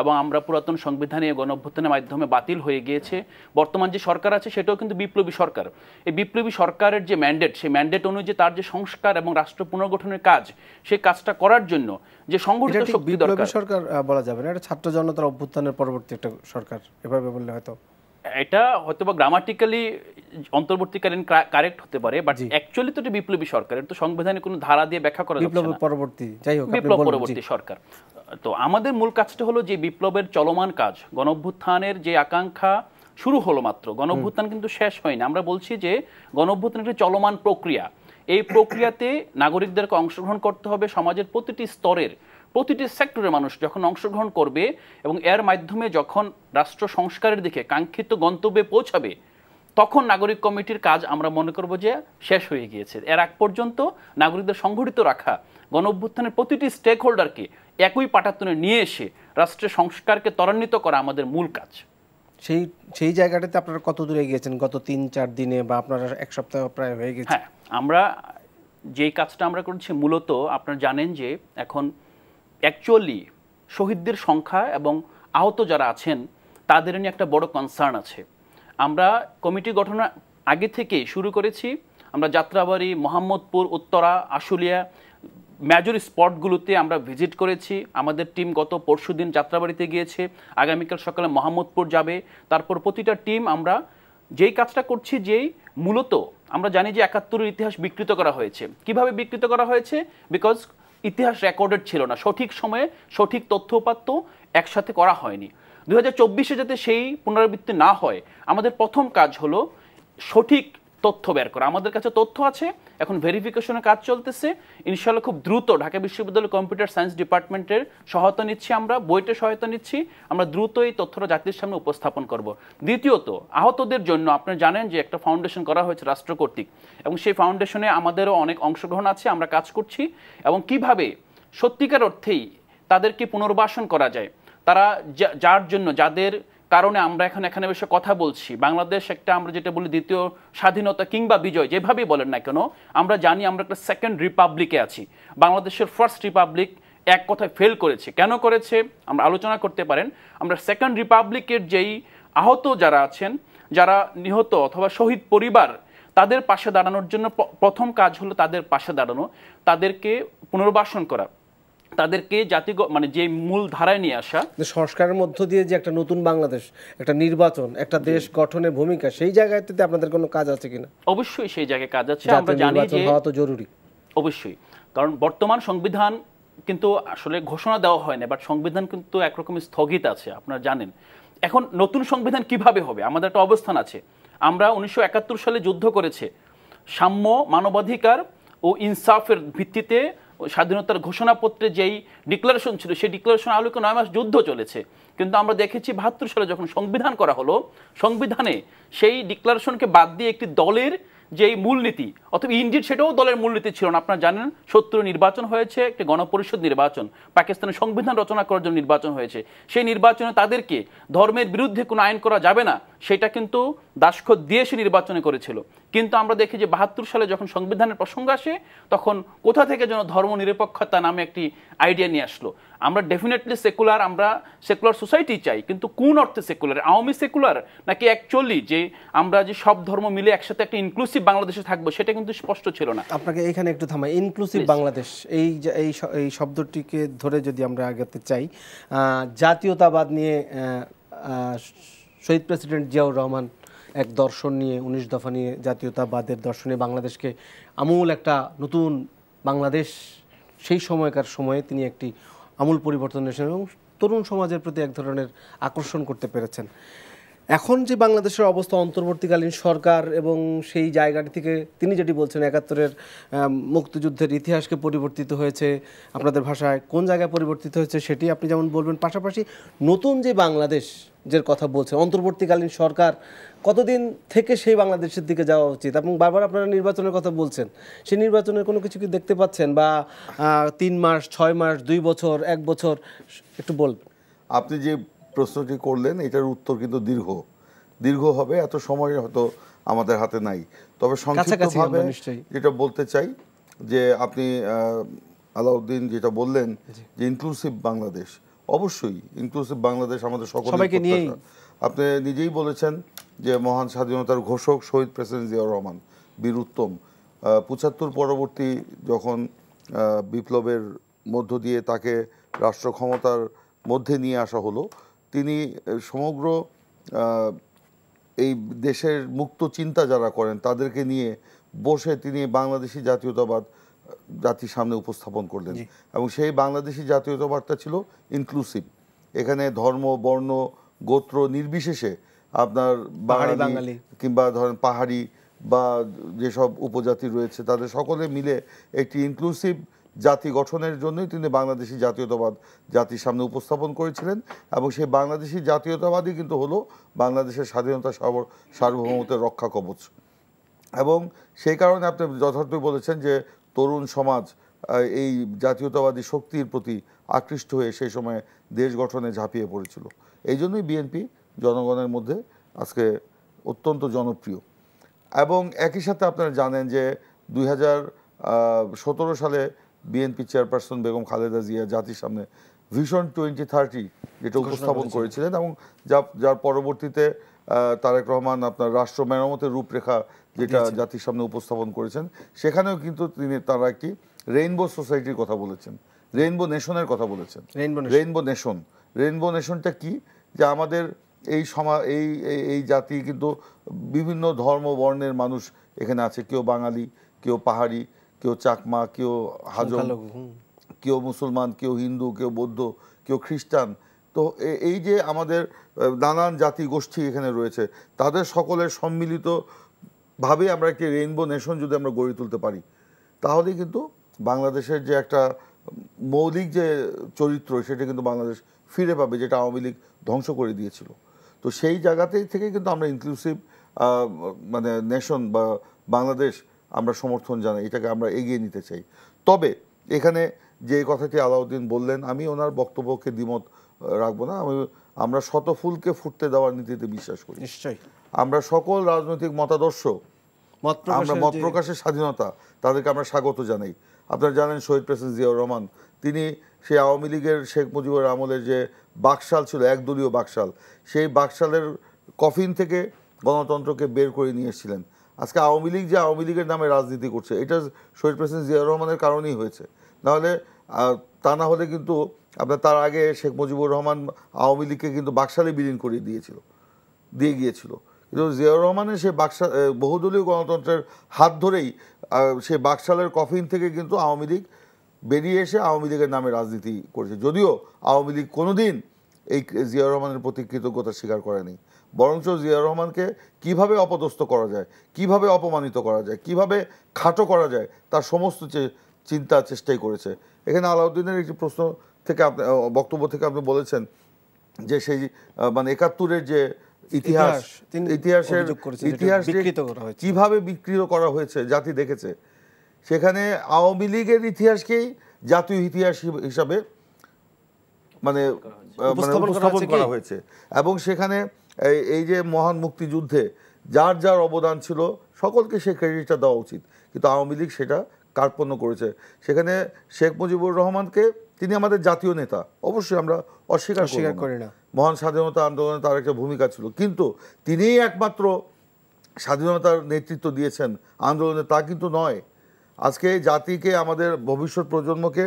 এবং আমরা পুরাতন সংবিধানে গণ অভ্যুত্থানের মাধ্যমে বাতিল হয়ে গিয়েছে বর্তমান যে সরকার আছে সেটাও কিন্তু বিপ্লবী সরকার এই বিপ্লবী সরকারের যে ম্যান্ডেট সেই ম্যান্ডেট অনুযায়ী তার যে সংস্কার এবং রাষ্ট্র পুনর্গঠনের কাজ সেই কাজটা করার জন্য যে সংগঠিত শক্তি দরকার সরকার বলা যাবে না এটা ছাত্র জনতার অভ্যুত্থানের পরবর্তী একটা সরকার এভাবে বললে হয়তো এটা হয়তো বা গ্রামাটিক্যালি অন্তর্বর্তীকালীন কারেক্ট হতে পারে বাট অ্যাকচুয়ালি তো এটা বিপ্লবী সরকার এটা তো সংবিধানে কোনো ধারা দিয়ে ব্যাখ্যা করা বিপ্লব পরবর্তী যাই হোক বিপ্লব পরবর্তী সরকার তো আমাদের মূল কাজটা হলো যে বিপ্লবের চলমান কাজ গণভ্যুত্থানের যে আকাঙ্ক্ষা শুরু হলো মাত্র গণভ্যুত্থান কিন্তু শেষ হয়নি আমরা বলছি যে গণভ্যুত্থান একটি চলমান প্রক্রিয়া এই প্রক্রিয়াতে নাগরিকদেরকে অংশগ্রহণ করতে হবে সমাজের প্রতিটি স্তরের প্রতিটি সেক্টরের মানুষ যখন অংশগ্রহণ করবে এবং এর মাধ্যমে যখন রাষ্ট্র সংস্কারের দিকে কাঙ্ক্ষিত গন্তব্যে পৌঁছাবে তখন নাগরিক কমিটির কাজ আমরা মনে করব যে শেষ হয়ে গিয়েছে এর আগ পর্যন্ত নাগরিকদের সংগঠিত রাখা গণ অভ্যুত্থানের প্রতিটি স্টেক হোল্ডারকে একই পাটাতনে নিয়ে এসে রাষ্ট্রের সংস্কারকে ত্বরান্বিত করা আমাদের মূল কাজ সেই সেই জায়গাটাতে আপনারা কত দূরে গিয়েছেন গত তিন চার দিনে বা আপনারা এক সপ্তাহ প্রায় হয়ে গেছে হ্যাঁ আমরা যেই কাজটা আমরা করছি মূলত আপনারা জানেন যে এখন অ্যাকচুয়ালি শহীদদের সংখ্যা এবং আহত যারা আছেন তাদের নিয়ে একটা বড় কনসার্ন আছে আমরা কমিটি গঠনের আগে থেকে শুরু করেছি আমরা যাত্রাবাড়ি মোহাম্মদপুর উত্তরা আশুলিয়া মেজর স্পটগুলোতে আমরা ভিজিট করেছি আমাদের টিম গত পরশু দিন যাত্রাবাড়িতে গিয়েছে আগামীকাল সকালে মোহাম্মদপুর যাবে তারপর প্রতিটা টিম আমরা যেই কাজটা করছি যেই মূলত আমরা জানি যে একাত্তরের ইতিহাস বিকৃত করা হয়েছে কিভাবে বিকৃত করা হয়েছে বিকজ ইতিহাস রেকর্ডেড ছিল না সঠিক সময়ে সঠিক তথ্য উপাত্য একসাথে করা হয়নি দু হাজার চব্বিশে যাতে সেই পুনরাবৃত্তি না হয় আমাদের প্রথম কাজ হলো সঠিক তথ্য বের করা আমাদের কাছে তথ্য আছে এখন ভেরিফিকেশনের কাজ চলতেছে ইনশাল্লাহ খুব দ্রুত ঢাকা বিশ্ববিদ্যালয় কম্পিউটার সায়েন্স ডিপার্টমেন্টের সহায়তা নিচ্ছি আমরা বইটা সহায়তা নিচ্ছি আমরা দ্রুত এই তথ্যটা জাতির সামনে উপস্থাপন করব দ্বিতীয়ত আহতদের জন্য আপনারা জানেন যে একটা ফাউন্ডেশন করা হয়েছে রাষ্ট্র কর্তৃক এবং সেই ফাউন্ডেশনে আমাদেরও অনেক অংশগ্রহণ আছে আমরা কাজ করছি এবং কিভাবে সত্যিকার অর্থেই তাদেরকে পুনর্বাসন করা যায় তারা যার জন্য যাদের কারণে আমরা এখন এখানে বসে কথা বলছি বাংলাদেশ একটা আমরা যেটা বলি দ্বিতীয় স্বাধীনতা কিংবা বিজয় যেভাবেই বলেন না কেন আমরা জানি আমরা একটা সেকেন্ড রিপাবলিকে আছি বাংলাদেশের ফার্স্ট রিপাবলিক এক কথায় ফেল করেছে কেন করেছে আমরা আলোচনা করতে পারেন আমরা সেকেন্ড রিপাবলিকের যেই আহত যারা আছেন যারা নিহত অথবা শহীদ পরিবার তাদের পাশে দাঁড়ানোর জন্য প্রথম কাজ হলো তাদের পাশে দাঁড়ানো তাদেরকে পুনর্বাসন করা তাদেরকে জাতি মানে যে মূল ধারায় নিয়ে আসা সংস্কারের মধ্য দিয়ে যে একটা নতুন বাংলাদেশ একটা নির্বাচন একটা দেশ গঠনের ভূমিকা সেই জায়গাতে আপনাদের কোনো কাজ আছে কিনা অবশ্যই সেই জায়গায় কাজ আছে আমরা জানি যে হওয়া তো জরুরি অবশ্যই কারণ বর্তমান সংবিধান কিন্তু আসলে ঘোষণা দেওয়া হয় না বাট সংবিধান কিন্তু একরকম স্থগিত আছে আপনারা জানেন এখন নতুন সংবিধান কিভাবে হবে আমাদের একটা অবস্থান আছে আমরা উনিশশো সালে যুদ্ধ করেছে সাম্য মানবাধিকার ও ইনসাফের ভিত্তিতে স্বাধীনতার ঘোষণাপত্রে যেই ডিক্লারেশন ছিল সেই ডিক্লারেশন আলোকে নয় মাস যুদ্ধ চলেছে কিন্তু আমরা দেখেছি বাহাত্তর সালে যখন সংবিধান করা হলো সংবিধানে সেই ডিক্লারেশনকে বাদ দিয়ে একটি দলের যে এই মূলনীতি অথবা ইন্ডিট সেটাও দলের মূলনীতি ছিল না আপনারা জানেন সত্তর নির্বাচন হয়েছে একটি গণপরিষদ নির্বাচন পাকিস্তানের সংবিধান রচনা করার জন্য নির্বাচন হয়েছে সেই নির্বাচনে তাদেরকে ধর্মের বিরুদ্ধে কোনো আইন করা যাবে না সেটা কিন্তু দাসখ দিয়ে সে নির্বাচনে করেছিল কিন্তু আমরা দেখি যে বাহাত্তর সালে যখন সংবিধানের প্রসঙ্গ আসে তখন কোথা থেকে যেন ধর্ম নিরপেক্ষতা নামে একটি আইডিয়া নিয়ে আসলো আমরা ডেফিনেটলি সেকুলার আমরা সেকুলার সোসাইটি চাই কিন্তু কোন অর্থে সেকুলার আওয়ামী সেকুলার নাকি অ্যাকচুয়ালি যে আমরা যে সব ধর্ম মিলে একসাথে একটা ইনক্লুসিভ বাংলাদেশে থাকবো সেটা কিন্তু স্পষ্ট ছিল না আপনাকে এখানে একটু থামাই ইনক্লুসিভ বাংলাদেশ এই এই শব্দটিকে ধরে যদি আমরা আগাতে চাই জাতীয়তাবাদ নিয়ে শহীদ প্রেসিডেন্ট জিয়াউর রহমান এক দর্শন নিয়ে উনিশ দফা নিয়ে জাতীয়তাবাদের দর্শনে বাংলাদেশকে আমূল একটা নতুন বাংলাদেশ সেই সময়কার সময়ে তিনি একটি আমূল পরিবর্তন এসেছেন এবং তরুণ সমাজের প্রতি এক ধরনের আকর্ষণ করতে পেরেছেন এখন যে বাংলাদেশের অবস্থা অন্তর্বর্তীকালীন সরকার এবং সেই জায়গাটি থেকে তিনি যেটি বলছেন একাত্তরের মুক্তিযুদ্ধের ইতিহাসকে পরিবর্তিত হয়েছে আপনাদের ভাষায় কোন জায়গায় পরিবর্তিত হয়েছে সেটি আপনি যেমন বলবেন পাশাপাশি নতুন যে বাংলাদেশ যের কথা বলছে অন্তর্বর্তীকালীন সরকার কতদিন থেকে সেই বাংলাদেশের দিকে যাওয়া উচিত এবং বারবার আপনারা নির্বাচনের কথা বলছেন সেই নির্বাচনের কোনো কিছু কি দেখতে পাচ্ছেন বা তিন মাস ছয় মাস দুই বছর এক বছর একটু বল আপনি যে প্রশ্নটি করলেন এটার উত্তর কিন্তু দীর্ঘ দীর্ঘ হবে এত সময় হয়তো আমাদের হাতে নাই তবে সংক্ষিপ্তভাবে যেটা বলতে চাই যে আপনি আলাউদ্দিন যেটা বললেন যে ইনক্লুসিভ বাংলাদেশ অবশ্যই ইনক্লুসিভ বাংলাদেশ আমাদের সকলকে নিয়ে আপনি নিজেই বলেছেন যে মহান স্বাধীনতার ঘোষক শহীদ প্রেসিডেন্ট জিয়াউর রহমান বীর উত্তম পঁচাত্তর পরবর্তী যখন বিপ্লবের মধ্য দিয়ে তাকে রাষ্ট্র ক্ষমতার মধ্যে নিয়ে আসা হলো তিনি সমগ্র এই দেশের মুক্ত চিন্তা যারা করেন তাদেরকে নিয়ে বসে তিনি বাংলাদেশি জাতীয়তাবাদ জাতির সামনে উপস্থাপন করলেন এবং সেই বাংলাদেশি জাতীয়তাবাদটা ছিল ইনক্লুসিভ এখানে ধর্ম বর্ণ গোত্র নির্বিশেষে আপনার বাঙালি কিংবা ধরেন পাহাড়ি বা যেসব উপজাতি রয়েছে তাদের সকলে মিলে একটি ইনক্লুসিভ জাতি গঠনের জন্যই তিনি বাংলাদেশি জাতীয়তাবাদ জাতির সামনে উপস্থাপন করেছিলেন এবং সেই বাংলাদেশি জাতীয়তাবাদই কিন্তু হলো বাংলাদেশের স্বাধীনতা সার্বভৌমত্বের রক্ষা কবচ এবং সেই কারণে আপনি যথার্থই বলেছেন যে তরুণ সমাজ এই জাতীয়তাবাদী শক্তির প্রতি আকৃষ্ট হয়ে সেই সময়ে দেশ গঠনে ঝাঁপিয়ে পড়েছিল এই জন্যই বিএনপি জনগণের মধ্যে আজকে অত্যন্ত জনপ্রিয় এবং একই সাথে আপনারা জানেন যে দুই সালে বিএনপি চেয়ারপারসন বেগম খালেদা জিয়া জাতির সামনে ভিশন টোয়েন্টি থার্টি যেটা উপস্থাপন করেছিলেন এবং যা যার পরবর্তীতে তারেক রহমান আপনার রাষ্ট্র মেরামতের রূপরেখা যেটা জাতির সামনে উপস্থাপন করেছেন সেখানেও কিন্তু তিনি তারা একটি রেইনবো সোসাইটির কথা বলেছেন রেইনবো নেশনের কথা বলেছেন রেইনবো নেশন রেইনবো নেশনটা কি যে আমাদের এই সমা এই এই জাতি কিন্তু বিভিন্ন ধর্ম বর্ণের মানুষ এখানে আছে কেউ বাঙালি কেউ পাহাড়ি কেউ চাকমা কেউ হাজম কেউ মুসলমান কেউ হিন্দু কেউ বৌদ্ধ কেউ খ্রিস্টান তো এই যে আমাদের নানান জাতি গোষ্ঠী এখানে রয়েছে তাদের সকলের সম্মিলিত ভাবে আমরা একটি রেইনবো নেশন যদি আমরা গড়ে তুলতে পারি তাহলেই কিন্তু বাংলাদেশের যে একটা মৌলিক যে চরিত্র সেটা কিন্তু বাংলাদেশ ফিরে পাবে যেটা আওয়ামী লীগ ধ্বংস করে দিয়েছিল তো সেই জায়গাতেই থেকে কিন্তু আমরা ইনক্লুসিভ মানে নেশন বা বাংলাদেশ আমরা সমর্থন জানাই এটাকে আমরা এগিয়ে নিতে চাই তবে এখানে যে কথাটি আলাউদ্দিন বললেন আমি ওনার বক্তব্যকে দ্বিমত রাখবো না আমি আমরা শতফুলকে ফুটতে দেওয়ার নীতিতে বিশ্বাস করি নিশ্চয়ই আমরা সকল রাজনৈতিক মতাদর্শ আমরা মত প্রকাশের স্বাধীনতা তাদেরকে আমরা স্বাগত জানাই আপনারা জানেন শহীদ প্রেসিডেন্ট জিয়াউর রহমান তিনি সেই আওয়ামী লীগের শেখ মুজিবুর আমলের যে বাকশাল ছিল একদলীয় বাকশাল সেই বাকশালের কফিন থেকে গণতন্ত্রকে বের করে নিয়েছিলেন আজকে আওয়ামী লীগ যে আওয়ামী লীগের নামে রাজনীতি করছে এটা শহীদ প্রেসিডেন্ট জিয়া রহমানের কারণেই হয়েছে নাহলে তা না হলে কিন্তু আপনার তার আগে শেখ মুজিবুর রহমান আওয়ামী লীগকে কিন্তু বাকশালে বিলীন করে দিয়েছিল দিয়ে গিয়েছিল কিন্তু জিয়াউর রহমানের সে বাকশাল বহুদলীয় গণতন্ত্রের হাত ধরেই সে বাকশালের কফিন থেকে কিন্তু আওয়ামী লীগ বেরিয়ে এসে আওয়ামী লীগের নামে রাজনীতি করেছে যদিও আওয়ামী লীগ কোনোদিন এই জিয়াউর রহমানের প্রতি কৃতজ্ঞতা স্বীকার করেনি বরঞ্চ জিয়া রহমানকে কিভাবে অপদস্থ করা যায় কিভাবে অপমানিত করা যায় কিভাবে খাটো করা যায় তার সমস্ত চিন্তা চেষ্টাই করেছে এখানে আলাউদ্দিনের একটি প্রশ্ন থেকে আপনি বক্তব্য থেকে আপনি বলেছেন যে সেই মানে একাত্তরের যে ইতিহাস ইতিহাসের ইতিহাস কিভাবে বিকৃত করা হয়েছে জাতি দেখেছে সেখানে আওয়ামী লীগের ইতিহাসকেই জাতীয় ইতিহাস হিসাবে মানে, মানে উপস্থাপন করা হয়েছে এবং সেখানে এই যে মহান মুক্তিযুদ্ধে যার যার অবদান ছিল সকলকে সে ক্রেডিটটা দেওয়া উচিত কিন্তু আওয়ামী লীগ সেটা কার্পণ্য করেছে সেখানে শেখ মুজিবুর রহমানকে তিনি আমাদের জাতীয় নেতা অবশ্যই আমরা অস্বীকার করি না মহান স্বাধীনতা আন্দোলনে তার একটা ভূমিকা ছিল কিন্তু তিনিই একমাত্র স্বাধীনতার নেতৃত্ব দিয়েছেন আন্দোলনে তা কিন্তু নয় আজকে জাতিকে আমাদের ভবিষ্যৎ প্রজন্মকে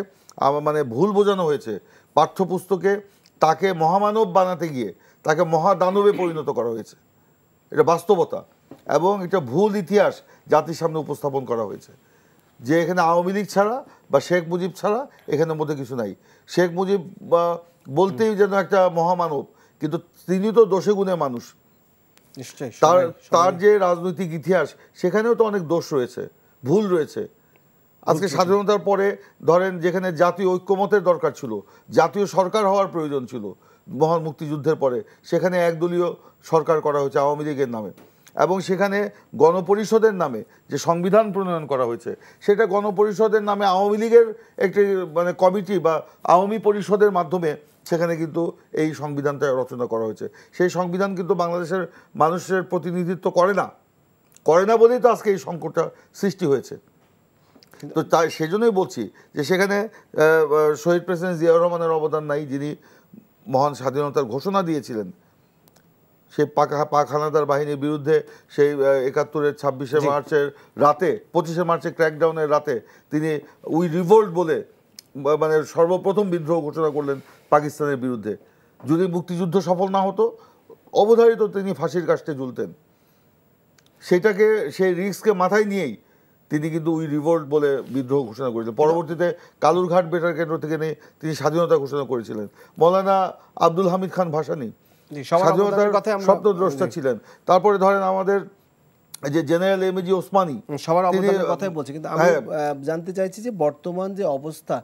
মানে ভুল বোঝানো হয়েছে পাঠ্যপুস্তকে তাকে মহামানব বানাতে গিয়ে তাকে মহা দানবে পরিণত করা হয়েছে এটা বাস্তবতা এবং এটা ভুল ইতিহাস জাতির সামনে উপস্থাপন করা হয়েছে যে এখানে আওয়ামী লীগ ছাড়া বা শেখ মুজিব ছাড়া এখানের মধ্যে কিছু নাই শেখ মুজিব বা বলতেই যেন একটা মহামানব কিন্তু তিনি তো দোষে গুণে মানুষ তার তার যে রাজনৈতিক ইতিহাস সেখানেও তো অনেক দোষ রয়েছে ভুল রয়েছে আজকে স্বাধীনতার পরে ধরেন যেখানে জাতীয় ঐক্যমতের দরকার ছিল জাতীয় সরকার হওয়ার প্রয়োজন ছিল মহান মুক্তিযুদ্ধের পরে সেখানে একদলীয় সরকার করা হয়েছে আওয়ামী লীগের নামে এবং সেখানে গণপরিষদের নামে যে সংবিধান প্রণয়ন করা হয়েছে সেটা গণপরিষদের নামে আওয়ামী লীগের একটি মানে কমিটি বা আওয়ামী পরিষদের মাধ্যমে সেখানে কিন্তু এই সংবিধানটা রচনা করা হয়েছে সেই সংবিধান কিন্তু বাংলাদেশের মানুষের প্রতিনিধিত্ব করে না করে না বলেই তো আজকে এই সংকটটা সৃষ্টি হয়েছে তো তাই সেজন্যই বলছি যে সেখানে শহীদ প্রেসিডেন্ট জিয়াউর রহমানের অবদান নাই যিনি মহান স্বাধীনতার ঘোষণা দিয়েছিলেন সেই পাকা পাক হানাদার বাহিনীর বিরুদ্ধে সেই একাত্তরের ছাব্বিশে মার্চের রাতে পঁচিশে মার্চে ক্র্যাকডাউনের রাতে তিনি উই রিভোল্ট বলে মানে সর্বপ্রথম বিদ্রোহ ঘোষণা করলেন পাকিস্তানের বিরুদ্ধে যদি মুক্তিযুদ্ধ সফল না হতো অবধারিত তিনি ফাঁসির কাজটি ঝুলতেন সেটাকে সেই রিস্ককে মাথায় নিয়েই তিনি কিন্তু ওই রিভোল্ট বলে বিদ্রোহ ঘোষণা করেছিলেন পরবর্তীতে কালুরঘাট বেটার কেন্দ্র থেকে নিয়ে তিনি স্বাধীনতা ঘোষণা করেছিলেন মৌলানা আব্দুল হামিদ খান ভাসানী স্বাধীনতার স্বপ্নদ্রষ্টা ছিলেন তারপরে ধরেন আমাদের যে জেনারেল এম জি ওসমানী সবার অবদানের কথাই বলছি কিন্তু আমি হ্যাঁ। জানতে চাইছি যে বর্তমান যে অবস্থা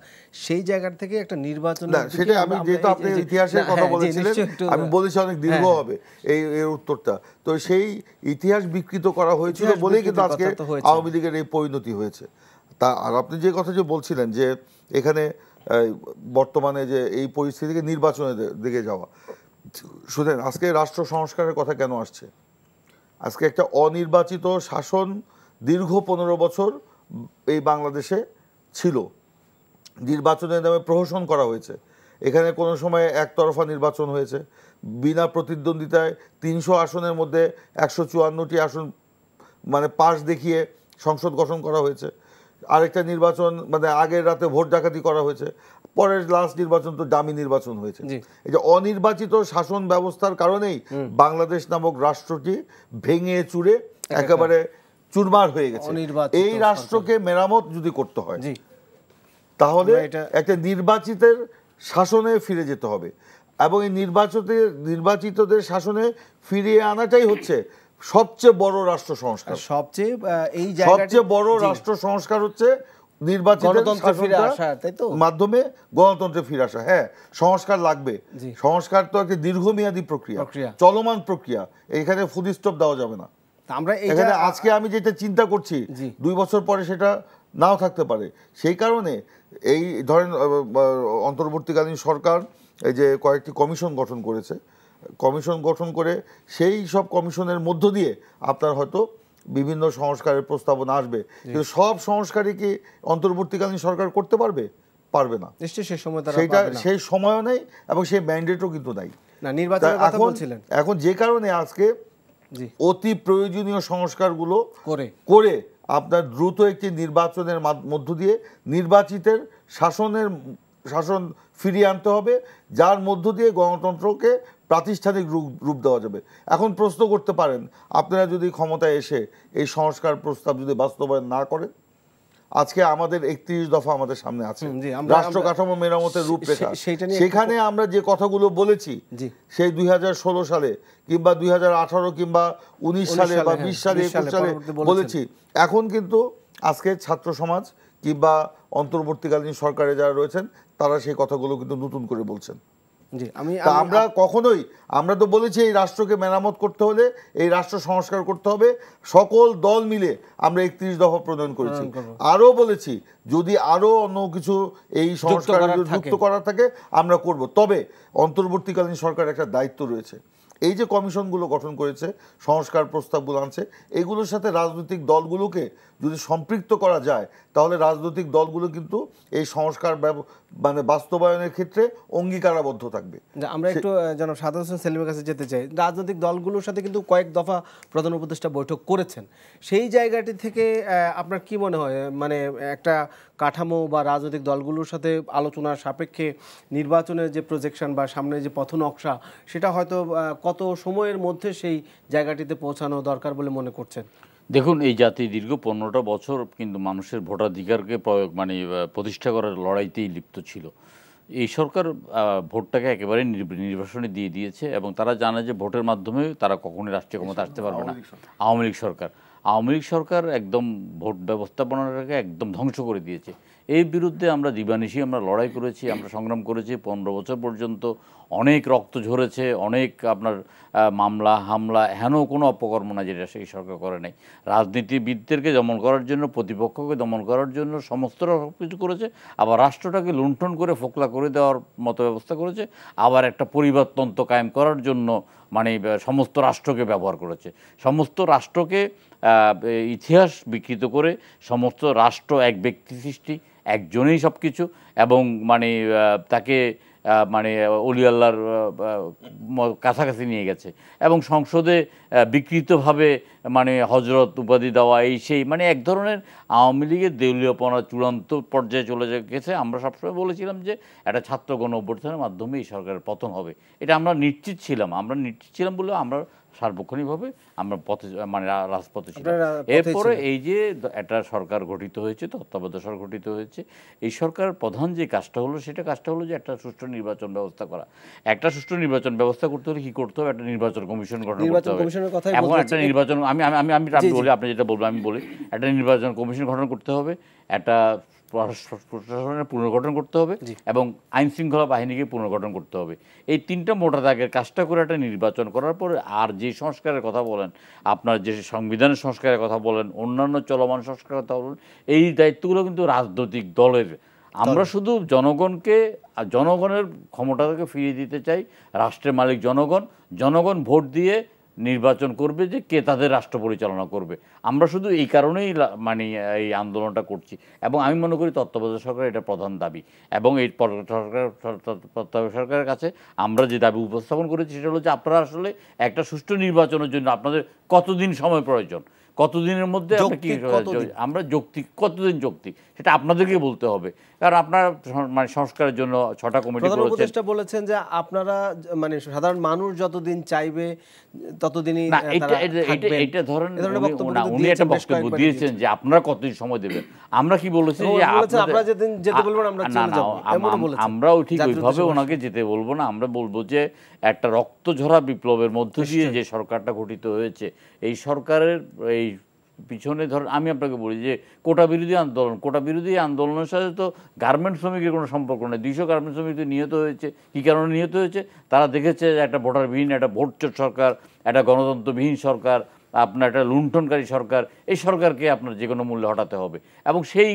সেই থেকে একটা নির্বাচন সেটা আমি যেহেতু আপনি ইতিহাসের কথা হ্যাঁ, বলেছিলেন আমি হ্যাঁ। বলেছি অনেক দীর্ঘ হবে এই এর উত্তরটা তো সেই ইতিহাস বিকৃত করা হয়েছিল বলেই কিন্তু আজকে আওয়ামী লীগের এই পরিণতি হয়েছে তা আর আপনি যে কথা যে বলছিলেন যে এখানে বর্তমানে যে এই পরিস্থিতিকে নির্বাচনের দিকে যাওয়া শুনেন আজকে রাষ্ট্র সংস্কারের কথা কেন আসছে আজকে একটা অনির্বাচিত শাসন দীর্ঘ পনেরো বছর এই বাংলাদেশে ছিল নির্বাচনের নামে প্রহসন করা হয়েছে এখানে কোনো সময় একতরফা নির্বাচন হয়েছে বিনা প্রতিদ্বন্দ্বিতায় তিনশো আসনের মধ্যে একশো চুয়ান্নটি আসন মানে পাশ দেখিয়ে সংসদ গঠন করা হয়েছে আরেকটা নির্বাচন মানে আগের রাতে ভোট ডাকাতি করা হয়েছে পরের লাস্ট নির্বাচন তো দামি নির্বাচন হয়েছে এই যে অনির্বাচিত শাসন ব্যবস্থার কারণেই বাংলাদেশ নামক রাষ্ট্রটি ভেঙে চুরে একেবারে চুরমার হয়ে গেছে এই রাষ্ট্রকে মেরামত যদি করতে হয় তাহলে একটা নির্বাচিতের শাসনে ফিরে যেতে হবে এবং এই নির্বাচিতের নির্বাচিতদের শাসনে ফিরিয়ে আনাটাই হচ্ছে সবচেয়ে বড় রাষ্ট্র সংস্কার সবচেয়ে এই সবচেয়ে বড় রাষ্ট্র সংস্কার হচ্ছে মাধ্যমে গণতন্ত্রে ফিরে আসা হ্যাঁ সংস্কার লাগবে সংস্কার তো একটা দীর্ঘমেয়াদী প্রক্রিয়া চলমান প্রক্রিয়া এখানে দেওয়া যাবে না আমরা আজকে আমি যেটা চিন্তা করছি দুই বছর পরে সেটা নাও থাকতে পারে সেই কারণে এই ধরেন অন্তর্বর্তীকালীন সরকার এই যে কয়েকটি কমিশন গঠন করেছে কমিশন গঠন করে সেই সব কমিশনের মধ্য দিয়ে আপনার হয়তো বিভিন্ন সংস্কারের প্রস্তাবনা আসবে কিন্তু সব সংস্কারই কি অন্তর্বর্তীকালীন সরকার করতে পারবে পারবে না নিশ্চয়ই সেই সময় তারা সেটা সেই সময়ও নেই এবং সেই ম্যান্ডেটও কিন্তু নাই না নির্বাচনের কথা বলছিলেন এখন যে কারণে আজকে অতি প্রয়োজনীয় সংস্কারগুলো করে করে আপনার দ্রুত একটি নির্বাচনের মধ্য দিয়ে নির্বাচিতের শাসনের শাসন ফিরিয়ে আনতে হবে যার মধ্য দিয়ে গণতন্ত্রকে প্রাতিষ্ঠানিক রূপ রূপ দেওয়া যাবে এখন প্রশ্ন করতে পারেন আপনারা যদি ক্ষমতায় এসে এই সংস্কার প্রস্তাব যদি বাস্তবায়ন না করেন আজকে আমাদের একত্রিশ দফা আমাদের সামনে আছে রাষ্ট্র কাঠামো মেরামতের রূপরেখা সেখানে আমরা যে কথাগুলো বলেছি সেই দুই সালে কিংবা দুই কিংবা উনিশ সালে বা হ্যাঁ, বিশ সালে একুশ সালে বলেছি এখন কিন্তু আজকে ছাত্র সমাজ কিংবা অন্তর্বর্তীকালীন সরকারে যারা রয়েছেন তারা সেই কথাগুলো কিন্তু নতুন করে বলছেন আমরা কখনোই আমরা তো বলেছি এই রাষ্ট্রকে মেরামত করতে হলে এই রাষ্ট্র সংস্কার করতে হবে সকল দল মিলে আমরা একত্রিশ দফা প্রণয়ন করেছি আরও বলেছি যদি আরও অন্য কিছু এই সংস্কার যুক্ত করা থাকে আমরা করব তবে অন্তর্বর্তীকালীন সরকার একটা দায়িত্ব রয়েছে এই যে কমিশনগুলো গঠন করেছে সংস্কার প্রস্তাবগুলো আনছে এগুলোর সাথে রাজনৈতিক দলগুলোকে যদি সম্পৃক্ত করা যায় তাহলে রাজনৈতিক দলগুলো কিন্তু এই সংস্কার মানে বাস্তবায়নের ক্ষেত্রে অঙ্গীকারাবদ্ধ থাকবে আমরা একটু যেন সাধারণ সেলিমের কাছে যেতে চাই রাজনৈতিক দলগুলোর সাথে কিন্তু কয়েক দফা প্রধান উপদেষ্টা বৈঠক করেছেন সেই জায়গাটি থেকে আপনার কি মনে হয় মানে একটা কাঠামো বা রাজনৈতিক দলগুলোর সাথে আলোচনার সাপেক্ষে নির্বাচনের যে প্রজেকশন বা সামনে যে পথ নকশা সেটা হয়তো কত সময়ের মধ্যে সেই জায়গাটিতে পৌঁছানো দরকার বলে মনে করছেন দেখুন এই জাতি দীর্ঘ পনেরোটা বছর কিন্তু মানুষের ভোটাধিকারকে প্রয়োগ মানে প্রতিষ্ঠা করার লড়াইতেই লিপ্ত ছিল এই সরকার ভোটটাকে একেবারে নির্বাসনে দিয়ে দিয়েছে এবং তারা জানে যে ভোটের মাধ্যমে তারা কখনোই রাষ্ট্রীয় ক্ষমতা আসতে পারবে না আওয়ামী লীগ সরকার আওয়ামী লীগ সরকার একদম ভোট ব্যবস্থাপনাটাকে একদম ধ্বংস করে দিয়েছে এর বিরুদ্ধে আমরা দিবানিশি আমরা লড়াই করেছি আমরা সংগ্রাম করেছি পনেরো বছর পর্যন্ত অনেক রক্ত ঝরেছে অনেক আপনার মামলা হামলা হেন কোনো অপকর্ম না যেটা সেই সরকার করে নাই রাজনীতিবিদদেরকে দমন করার জন্য প্রতিপক্ষকে দমন করার জন্য সমস্ত রকম কিছু করেছে আবার রাষ্ট্রটাকে লুণ্ঠন করে ফোকলা করে দেওয়ার মতো ব্যবস্থা করেছে আবার একটা পরিবারতন্ত্র কায়েম করার জন্য মানে সমস্ত রাষ্ট্রকে ব্যবহার করেছে সমস্ত রাষ্ট্রকে ইতিহাস বিকৃত করে সমস্ত রাষ্ট্র এক ব্যক্তি সৃষ্টি একজনেই সব কিছু এবং মানে তাকে মানে অলি আল্লাহর কাছাকাছি নিয়ে গেছে এবং সংসদে বিকৃতভাবে মানে হজরত উপাধি দেওয়া এই সেই মানে এক ধরনের আওয়ামী লীগের দেউলীয়পনা চূড়ান্ত পর্যায়ে চলে গেছে আমরা সবসময় বলেছিলাম যে একটা ছাত্র গণ অভ্যর্থনের মাধ্যমে এই সরকারের পতন হবে এটা আমরা নিশ্চিত ছিলাম আমরা নিশ্চিত ছিলাম বলেও আমরা সার্বক্ষণিকভাবে আমরা পথে মানে রাজপথে ছিলাম এরপরে এই যে একটা সরকার গঠিত হয়েছে তত্ত্বাবধায়ক সরকার গঠিত হয়েছে এই সরকার প্রধান যে কাজটা হলো সেটা কাজটা হলো যে একটা সুষ্ঠু নির্বাচন ব্যবস্থা করা একটা সুষ্ঠু নির্বাচন ব্যবস্থা করতে হলে কি করতে হবে একটা নির্বাচন কমিশন গঠন করতে হবে এখন একটা নির্বাচন আমি আমি আমি বলি আপনি যেটা বলবো আমি বলি একটা নির্বাচন কমিশন গঠন করতে হবে একটা প্রশাসনের পুনর্গঠন করতে হবে এবং আইন শৃঙ্খলা বাহিনীকে পুনর্গঠন করতে হবে এই তিনটা মোটা দাগের কাজটা করে একটা নির্বাচন করার পরে আর যে সংস্কারের কথা বলেন আপনার যে সংবিধানের সংস্কারের কথা বলেন অন্যান্য চলমান সংস্কারের কথা বলেন এই দায়িত্বগুলো কিন্তু রাজনৈতিক দলের আমরা শুধু জনগণকে জনগণের ক্ষমতাকে ফিরিয়ে দিতে চাই রাষ্ট্রের মালিক জনগণ জনগণ ভোট দিয়ে নির্বাচন করবে যে কে তাদের রাষ্ট্র পরিচালনা করবে আমরা শুধু এই কারণেই মানে এই আন্দোলনটা করছি এবং আমি মনে করি তত্ত্বাবধায়ক সরকার এটা প্রধান দাবি এবং এই সরকার তত্ত্বাবধায়ক সরকারের কাছে আমরা যে দাবি উপস্থাপন করেছি সেটা হলো যে আপনারা আসলে একটা সুষ্ঠু নির্বাচনের জন্য আপনাদের কতদিন সময় প্রয়োজন কতদিনের মধ্যে আমরা যৌক্তিক কতদিন যৌক্তিক সেটা আপনাদেরকে বলতে হবে কারণ আপনার মানে সংস্কারের জন্য ছটা কমিটি উপদেষ্টা বলেছেন যে আপনারা মানে সাধারণ মানুষ যতদিন চাইবে ততদিনই এটা ধরেন উনি একটা বক্তব্য দিয়েছেন যে আপনারা কতদিন সময় দেবেন আমরা কি বলেছি যে আপনারা যেদিন যেতে বলবেন আমরা চলে যাব আমরাও ঠিক ওইভাবে ওনাকে যেতে বলবো না আমরা বলবো যে একটা রক্তঝরা বিপ্লবের মধ্য দিয়ে যে সরকারটা গঠিত হয়েছে এই সরকারের এই পিছনে ধর আমি আপনাকে বলি যে কোটা বিরোধী আন্দোলন কোটা বিরোধী আন্দোলনের সাথে তো গার্মেন্ট শ্রমিকের কোনো সম্পর্ক নেই দুইশো গার্মেন্ট শ্রমিক নিহত হয়েছে কী কারণে নিহত হয়েছে তারা দেখেছে যে একটা ভোটারবিহীন একটা ভোটচোর সরকার একটা গণতন্ত্রবিহীন সরকার আপনার একটা লুণ্ঠনকারী সরকার এই সরকারকে আপনার যে কোনো মূল্যে হটাতে হবে এবং সেই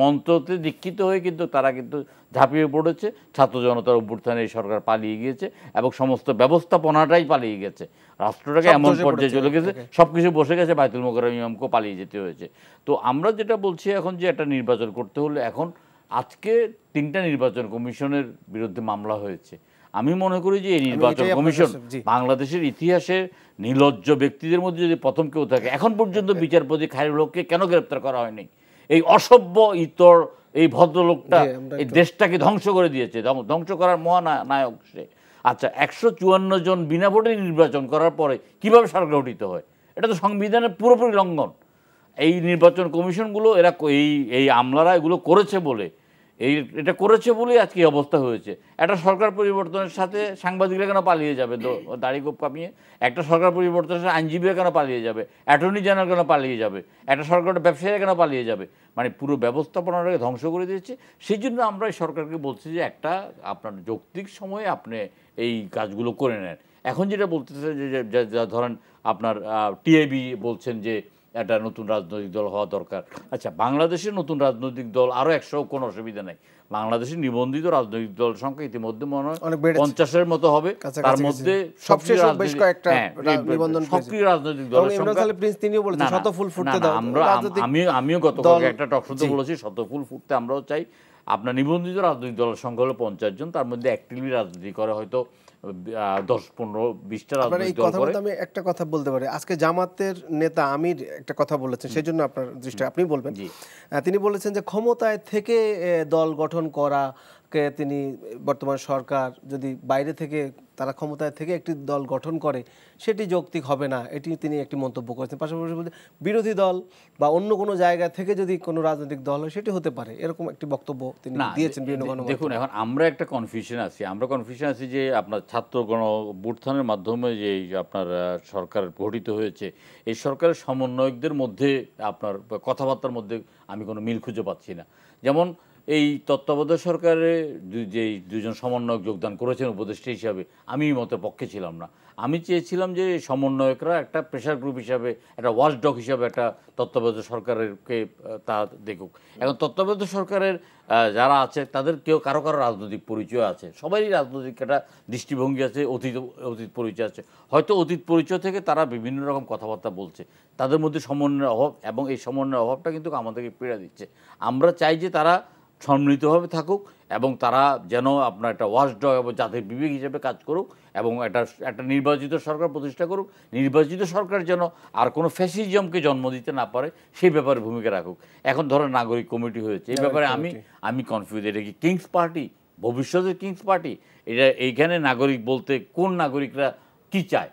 মন্ত্রতে দীক্ষিত হয়ে কিন্তু তারা কিন্তু ঝাঁপিয়ে পড়েছে ছাত্র জনতার অভ্যুত্থানে এই সরকার পালিয়ে গিয়েছে এবং সমস্ত ব্যবস্থাপনাটাই পালিয়ে গেছে রাষ্ট্রটাকে এমন পর্যায়ে চলে গেছে সব কিছু বসে গেছে বাইতুল মোকারম ইমামকেও পালিয়ে যেতে হয়েছে তো আমরা যেটা বলছি এখন যে একটা নির্বাচন করতে হলে এখন আজকে তিনটা নির্বাচন কমিশনের বিরুদ্ধে মামলা হয়েছে আমি মনে করি যে এই নির্বাচন কমিশন বাংলাদেশের ইতিহাসে নির্লজ্জ ব্যক্তিদের মধ্যে যদি প্রথম কেউ থাকে এখন পর্যন্ত বিচারপতি খায়রুল হককে কেন গ্রেপ্তার করা হয়নি এই অসভ্য ইতর এই ভদ্রলোকটা এই দেশটাকে ধ্বংস করে দিয়েছে ধ্বংস করার নায়ক সে আচ্ছা একশো চুয়ান্ন জন বিনা ভোটে নির্বাচন করার পরে কিভাবে সরকার গঠিত হয় এটা তো সংবিধানের পুরোপুরি লঙ্ঘন এই নির্বাচন কমিশনগুলো এরা এই এই আমলারা এগুলো করেছে বলে এই এটা করেছে বলেই আজকে অবস্থা হয়েছে একটা সরকার পরিবর্তনের সাথে সাংবাদিকরা কেন পালিয়ে যাবে দাড়ি গোপ কামিয়ে একটা সরকার পরিবর্তনের সাথে আইনজীবীরা কেন পালিয়ে যাবে অ্যাটর্নি জেনারেল কেন পালিয়ে যাবে একটা সরকারটা ব্যবসায়ীরা কেন পালিয়ে যাবে মানে পুরো ব্যবস্থাপনাটাকে ধ্বংস করে দিয়েছে সেই জন্য আমরা সরকারকে বলছি যে একটা আপনার যৌক্তিক সময়ে আপনি এই কাজগুলো করে নেন এখন যেটা বলতেছে যে ধরেন আপনার টিএবি বলছেন যে একটা নতুন রাজনৈতিক দল হওয়া দরকার আচ্ছা বাংলাদেশের নতুন রাজনৈতিক দল আরও একশো কোনো অসুবিধা নেই বাংলাদেশের নিবন্ধিত রাজনৈতিক দল সংখ্যা ইতিমধ্যে মনে হয় পঞ্চাশের মতো হবে তার মধ্যে হ্যাঁ, সক্রিয় রাজনৈতিক দলের আমি আমিও গতকাল একটা টকশোতে বলেছি শতফুল ফুটতে আমরাও চাই আপনার নিবন্ধিত রাজনৈতিক দলের সংখ্যা হলো পঞ্চাশ জন তার মধ্যে অ্যাক্টিভলি রাজনীতি করে হয়তো দশ পনেরো বিশটা রাজনৈতিক দল করে আমি একটা কথা বলতে পারি আজকে জামাতের নেতা আমির একটা কথা বলেছেন সেই জন্য আপনার দৃষ্টি আপনি বলবেন তিনি বলেছেন যে ক্ষমতায় থেকে দল গঠন করা কে তিনি বর্তমান সরকার যদি বাইরে থেকে তারা ক্ষমতায় থেকে একটি দল গঠন করে সেটি যৌক্তিক হবে না এটি তিনি একটি মন্তব্য করেছেন পাশাপাশি বিরোধী দল বা অন্য কোনো জায়গা থেকে যদি কোনো রাজনৈতিক দল হয় সেটি হতে পারে এরকম একটি বক্তব্য তিনি দিয়েছেন বিভিন্ন দেখুন এখন আমরা একটা কনফিউশন আছি আমরা কনফিউশন আছি যে আপনার ছাত্র গণ বুথানের মাধ্যমে যে আপনার সরকার গঠিত হয়েছে এই সরকারের সমন্বয়কদের মধ্যে আপনার কথাবার্তার মধ্যে আমি কোনো মিল খুঁজে পাচ্ছি না যেমন এই তত্ত্বাবধায়ক সরকারে যে দুজন সমন্বয়ক যোগদান করেছেন উপদেষ্টা হিসাবে আমি মতে পক্ষে ছিলাম না আমি চেয়েছিলাম যে সমন্বয়করা একটা প্রেশার গ্রুপ হিসাবে একটা ওয়াচডগ হিসাবে একটা তত্ত্বাবধায়ক সরকারেরকে তা দেখুক এখন তত্ত্বাবধায়ক সরকারের যারা আছে তাদের কেউ কারো কারো রাজনৈতিক পরিচয় আছে সবারই রাজনৈতিক একটা দৃষ্টিভঙ্গি আছে অতীত অতীত পরিচয় আছে হয়তো অতীত পরিচয় থেকে তারা বিভিন্ন রকম কথাবার্তা বলছে তাদের মধ্যে সমন্বয়ের অভাব এবং এই সমন্বয়ের অভাবটা কিন্তু আমাদেরকে পীড়া দিচ্ছে আমরা চাই যে তারা সম্মিলিতভাবে থাকুক এবং তারা যেন আপনার একটা ওয়াশড এবং জাতির বিবেক হিসেবে কাজ করুক এবং একটা একটা নির্বাচিত সরকার প্রতিষ্ঠা করুক নির্বাচিত সরকার যেন আর কোনো ফ্যাসিজমকে জন্ম দিতে না পারে সেই ব্যাপারে ভূমিকা রাখুক এখন ধরো নাগরিক কমিটি হয়েছে এই ব্যাপারে আমি আমি কনফিউজ এটা কি কিংস পার্টি ভবিষ্যতের কিংস পার্টি এটা এইখানে নাগরিক বলতে কোন নাগরিকরা কি চায়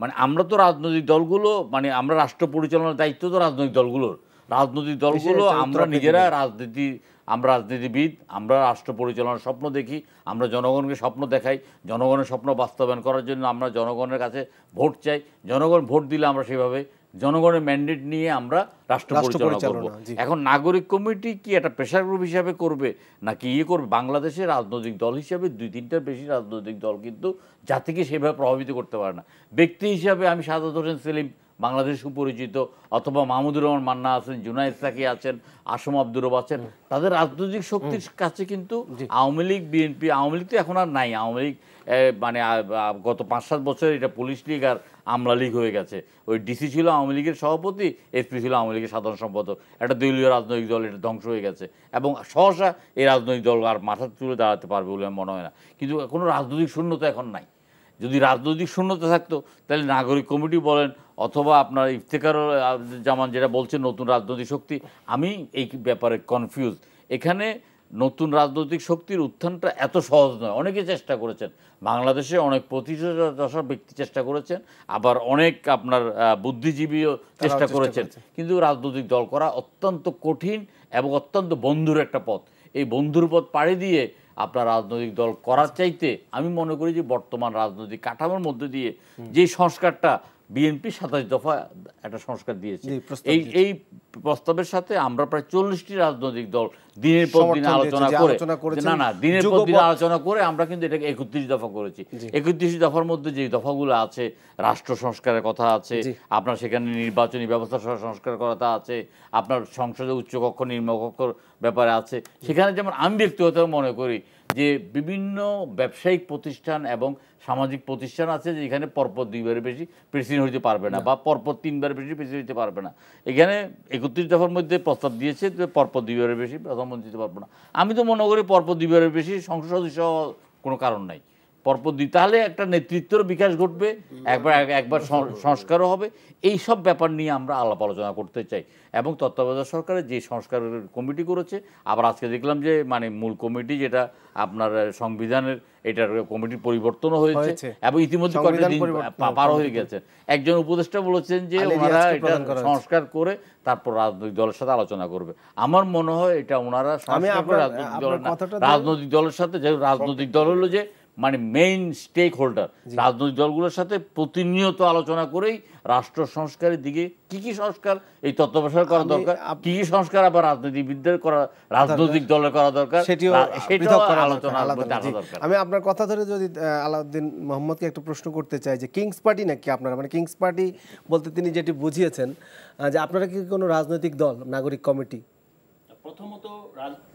মানে আমরা তো রাজনৈতিক দলগুলো মানে আমরা রাষ্ট্র পরিচালনার দায়িত্ব তো রাজনৈতিক দলগুলোর রাজনৈতিক দলগুলো আমরা নিজেরা রাজনীতি আমরা রাজনীতিবিদ আমরা রাষ্ট্র পরিচালনার স্বপ্ন দেখি আমরা জনগণকে স্বপ্ন দেখাই জনগণের স্বপ্ন বাস্তবায়ন করার জন্য আমরা জনগণের কাছে ভোট চাই জনগণ ভোট দিলে আমরা সেভাবে জনগণের ম্যান্ডেট নিয়ে আমরা রাষ্ট্র পরিচালনা করব এখন নাগরিক কমিটি কি একটা প্রেশার গ্রুপ হিসাবে করবে নাকি ইয়ে করবে বাংলাদেশের রাজনৈতিক দল হিসাবে দুই তিনটার বেশি রাজনৈতিক দল কিন্তু জাতিকে সেভাবে প্রভাবিত করতে পারে না ব্যক্তি হিসাবে আমি সাজাদ হোসেন সেলিম বাংলাদেশ সুপরিচিত অথবা মাহমুদুর রহমান মান্না আছেন জুনায়দ সাকি আছেন আসম আব্দুরব আছেন তাদের রাজনৈতিক শক্তির কাছে কিন্তু আওয়ামী লীগ বিএনপি আওয়ামী লীগ তো এখন আর নাই আওয়ামী লীগ মানে গত পাঁচ সাত বছর এটা পুলিশ লীগ আর আমলা লীগ হয়ে গেছে ওই ডিসি ছিল আওয়ামী লীগের সভাপতি এসপি ছিল আওয়ামী লীগের সাধারণ সম্পাদক একটা দলীয় রাজনৈতিক দল এটা ধ্বংস হয়ে গেছে এবং সহসা এই রাজনৈতিক দল আর মাথা তুলে দাঁড়াতে পারবে বলে মনে হয় না কিন্তু কোনো রাজনৈতিক শূন্যতা এখন নাই যদি রাজনৈতিক শূন্যতা থাকতো তাহলে নাগরিক কমিটি বলেন অথবা আপনার ইফতেকার জামান যেটা বলছেন নতুন রাজনৈতিক শক্তি আমি এই ব্যাপারে কনফিউজ এখানে নতুন রাজনৈতিক শক্তির উত্থানটা এত সহজ নয় অনেকে চেষ্টা করেছেন বাংলাদেশে অনেক প্রতিষ্ঠা ব্যক্তি চেষ্টা করেছেন আবার অনেক আপনার বুদ্ধিজীবীও চেষ্টা করেছেন কিন্তু রাজনৈতিক দল করা অত্যন্ত কঠিন এবং অত্যন্ত বন্ধুর একটা পথ এই বন্ধুর পথ পাড়ি দিয়ে আপনার রাজনৈতিক দল করার চাইতে আমি মনে করি যে বর্তমান রাজনৈতিক কাঠামোর মধ্যে দিয়ে যে সংস্কারটা বিএনপি সাতাশ দফা একটা সংস্কার দিয়েছে এই এই প্রস্তাবের সাথে আমরা প্রায় চল্লিশটি রাজনৈতিক দল দিনের পর দিন আলোচনা করে না না দিনের পর দিন আলোচনা করে আমরা কিন্তু এটাকে একত্রিশ দফা করেছি একত্রিশ দফার মধ্যে যে দফাগুলো আছে রাষ্ট্র সংস্কারের কথা আছে আপনার সেখানে নির্বাচনী ব্যবস্থা সংস্কার করাটা আছে আপনার সংসদে উচ্চকক্ষ নিম্নকক্ষ ব্যাপারে আছে সেখানে যেমন আমি ব্যক্তিগত মনে করি যে বিভিন্ন ব্যবসায়িক প্রতিষ্ঠান এবং সামাজিক প্রতিষ্ঠান আছে যে এখানে পরপর দুইবারের বেশি প্রেসিডেন্ট হইতে পারবে না বা পরপর তিনবারের বেশি প্রেসিডেন্ট হইতে পারবে না এখানে একত্রিশ দফার মধ্যে প্রস্তাব দিয়েছে যে পরপর দুইবারের বেশি প্রধানমন্ত্রী হতে পারবে না আমি তো মনে করি পরপর দুইবারের বেশি সংসদ সহ কোনো কারণ নাই পরপর দিই তাহলে একটা নেতৃত্বের বিকাশ ঘটবে একবার একবার সংস্কারও হবে এই সব ব্যাপার নিয়ে আমরা আলাপ আলোচনা করতে চাই এবং তত্ত্বাবধায়ক সরকারের যে সংস্কার কমিটি করেছে আবার আজকে দেখলাম যে মানে মূল কমিটি যেটা আপনার সংবিধানের এটার কমিটির পরিবর্তনও হয়েছে এবং ইতিমধ্যে কয়েকটা দিন পার হয়ে গেছে একজন উপদেষ্টা বলেছেন যে ওনারা এটা সংস্কার করে তারপর রাজনৈতিক দলের সাথে আলোচনা করবে আমার মনে হয় এটা ওনারা রাজনৈতিক দলের সাথে রাজনৈতিক দল হলো যে মানে মেইন স্টেক হোল্ডার রাজনৈতিক দলগুলোর সাথে প্রতিনিয়ত আলোচনা করেই রাষ্ট্র সংস্কারের দিকে কি কি সংস্কার এই তত্ত্বাবসার করা দরকার কি কি সংস্কার আবার রাজনীতিবিদদের করা রাজনৈতিক দলের করা দরকার সেটিও আলোচনা আমি আপনার কথা ধরে যদি আলাউদ্দিন মোহাম্মদকে একটা প্রশ্ন করতে চাই যে কিংস পার্টি নাকি আপনারা মানে কিংস পার্টি বলতে তিনি যেটি বুঝিয়েছেন যে আপনারা কি কোনো রাজনৈতিক দল নাগরিক কমিটি প্রথমত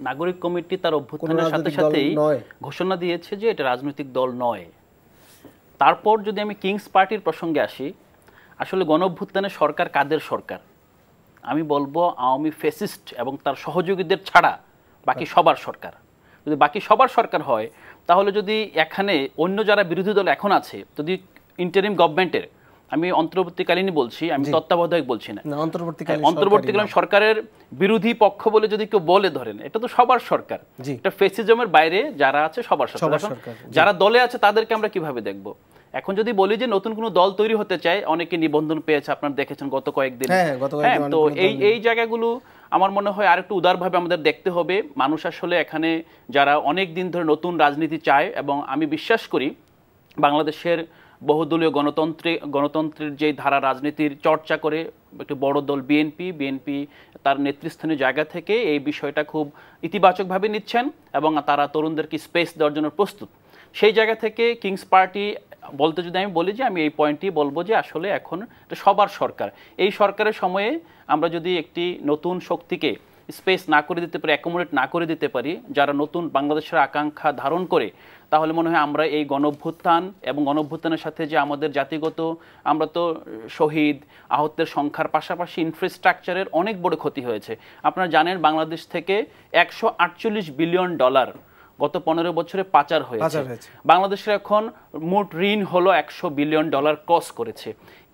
নাগরিক কমিটি তার অভ্যুত্থানের সাথে সাথেই ঘোষণা দিয়েছে যে এটা রাজনৈতিক দল নয় তারপর যদি আমি কিংস পার্টির প্রসঙ্গে আসি আসলে গণ অভ্যুত্থানের সরকার কাদের সরকার আমি বলবো আওয়ামী ফেসিস্ট এবং তার সহযোগীদের ছাড়া বাকি হ্যাঁ। সবার সরকার যদি বাকি সবার সরকার হয় তাহলে যদি এখানে অন্য যারা বিরোধী দল এখন আছে যদি ইন্টারিম গভর্নমেন্টের আমি অন্তর্বর্তীকালীনই বলছি আমি তত্ত্বাবধায়ক বলছি হ্যাঁ, না অন্তর্বর্তীকালীন সরকারের বিরোধী পক্ষ বলে যদি কেউ বলে ধরেন এটা তো সবার সরকার এটা ফেসিজমের বাইরে যারা আছে সবার সরকার যারা দলে আছে তাদেরকে আমরা কিভাবে দেখব এখন যদি বলি যে নতুন কোনো দল তৈরি হতে চায় অনেকে নিবন্ধন পেয়েছে আপনারা দেখেছেন গত কয়েকদিন হ্যাঁ, হ্যাঁ তো এই এই জায়গাগুলো আমার মনে হয় আরেকটু উদারভাবে আমাদের দেখতে হবে মানুষ আসলে এখানে যারা অনেক দিন ধরে নতুন রাজনীতি চায় এবং আমি বিশ্বাস করি বাংলাদেশের বহুদলীয় গণতন্ত্রে গণতন্ত্রের যে ধারা রাজনীতির চর্চা করে একটি বড় দল বিএনপি বিএনপি তার নেতৃস্থানীয় জায়গা থেকে এই বিষয়টা খুব ইতিবাচকভাবে নিচ্ছেন এবং তারা তরুণদেরকে স্পেস দেওয়ার জন্য প্রস্তুত সেই জায়গা থেকে কিংস পার্টি বলতে যদি আমি বলি যে আমি এই পয়েন্টটি বলবো যে আসলে এখন সবার সরকার এই সরকারের সময়ে আমরা যদি একটি নতুন শক্তিকে স্পেস না করে দিতে পারি অ্যাকোমোডেট না করে দিতে পারি যারা নতুন বাংলাদেশের আকাঙ্ক্ষা ধারণ করে তাহলে মনে হয় আমরা এই গণভ্যুত্থান এবং গণভ্যুত্থানের সাথে যে আমাদের জাতিগত আমরা তো শহীদ আহতের সংখ্যার পাশাপাশি ইনফ্রাস্ট্রাকচারের অনেক বড় ক্ষতি হয়েছে আপনারা জানেন বাংলাদেশ থেকে একশো বিলিয়ন ডলার গত পনেরো বছরে পাচার হয়েছে বাংলাদেশের এখন মোট ঋণ হলো একশো বিলিয়ন ডলার ক্রস করেছে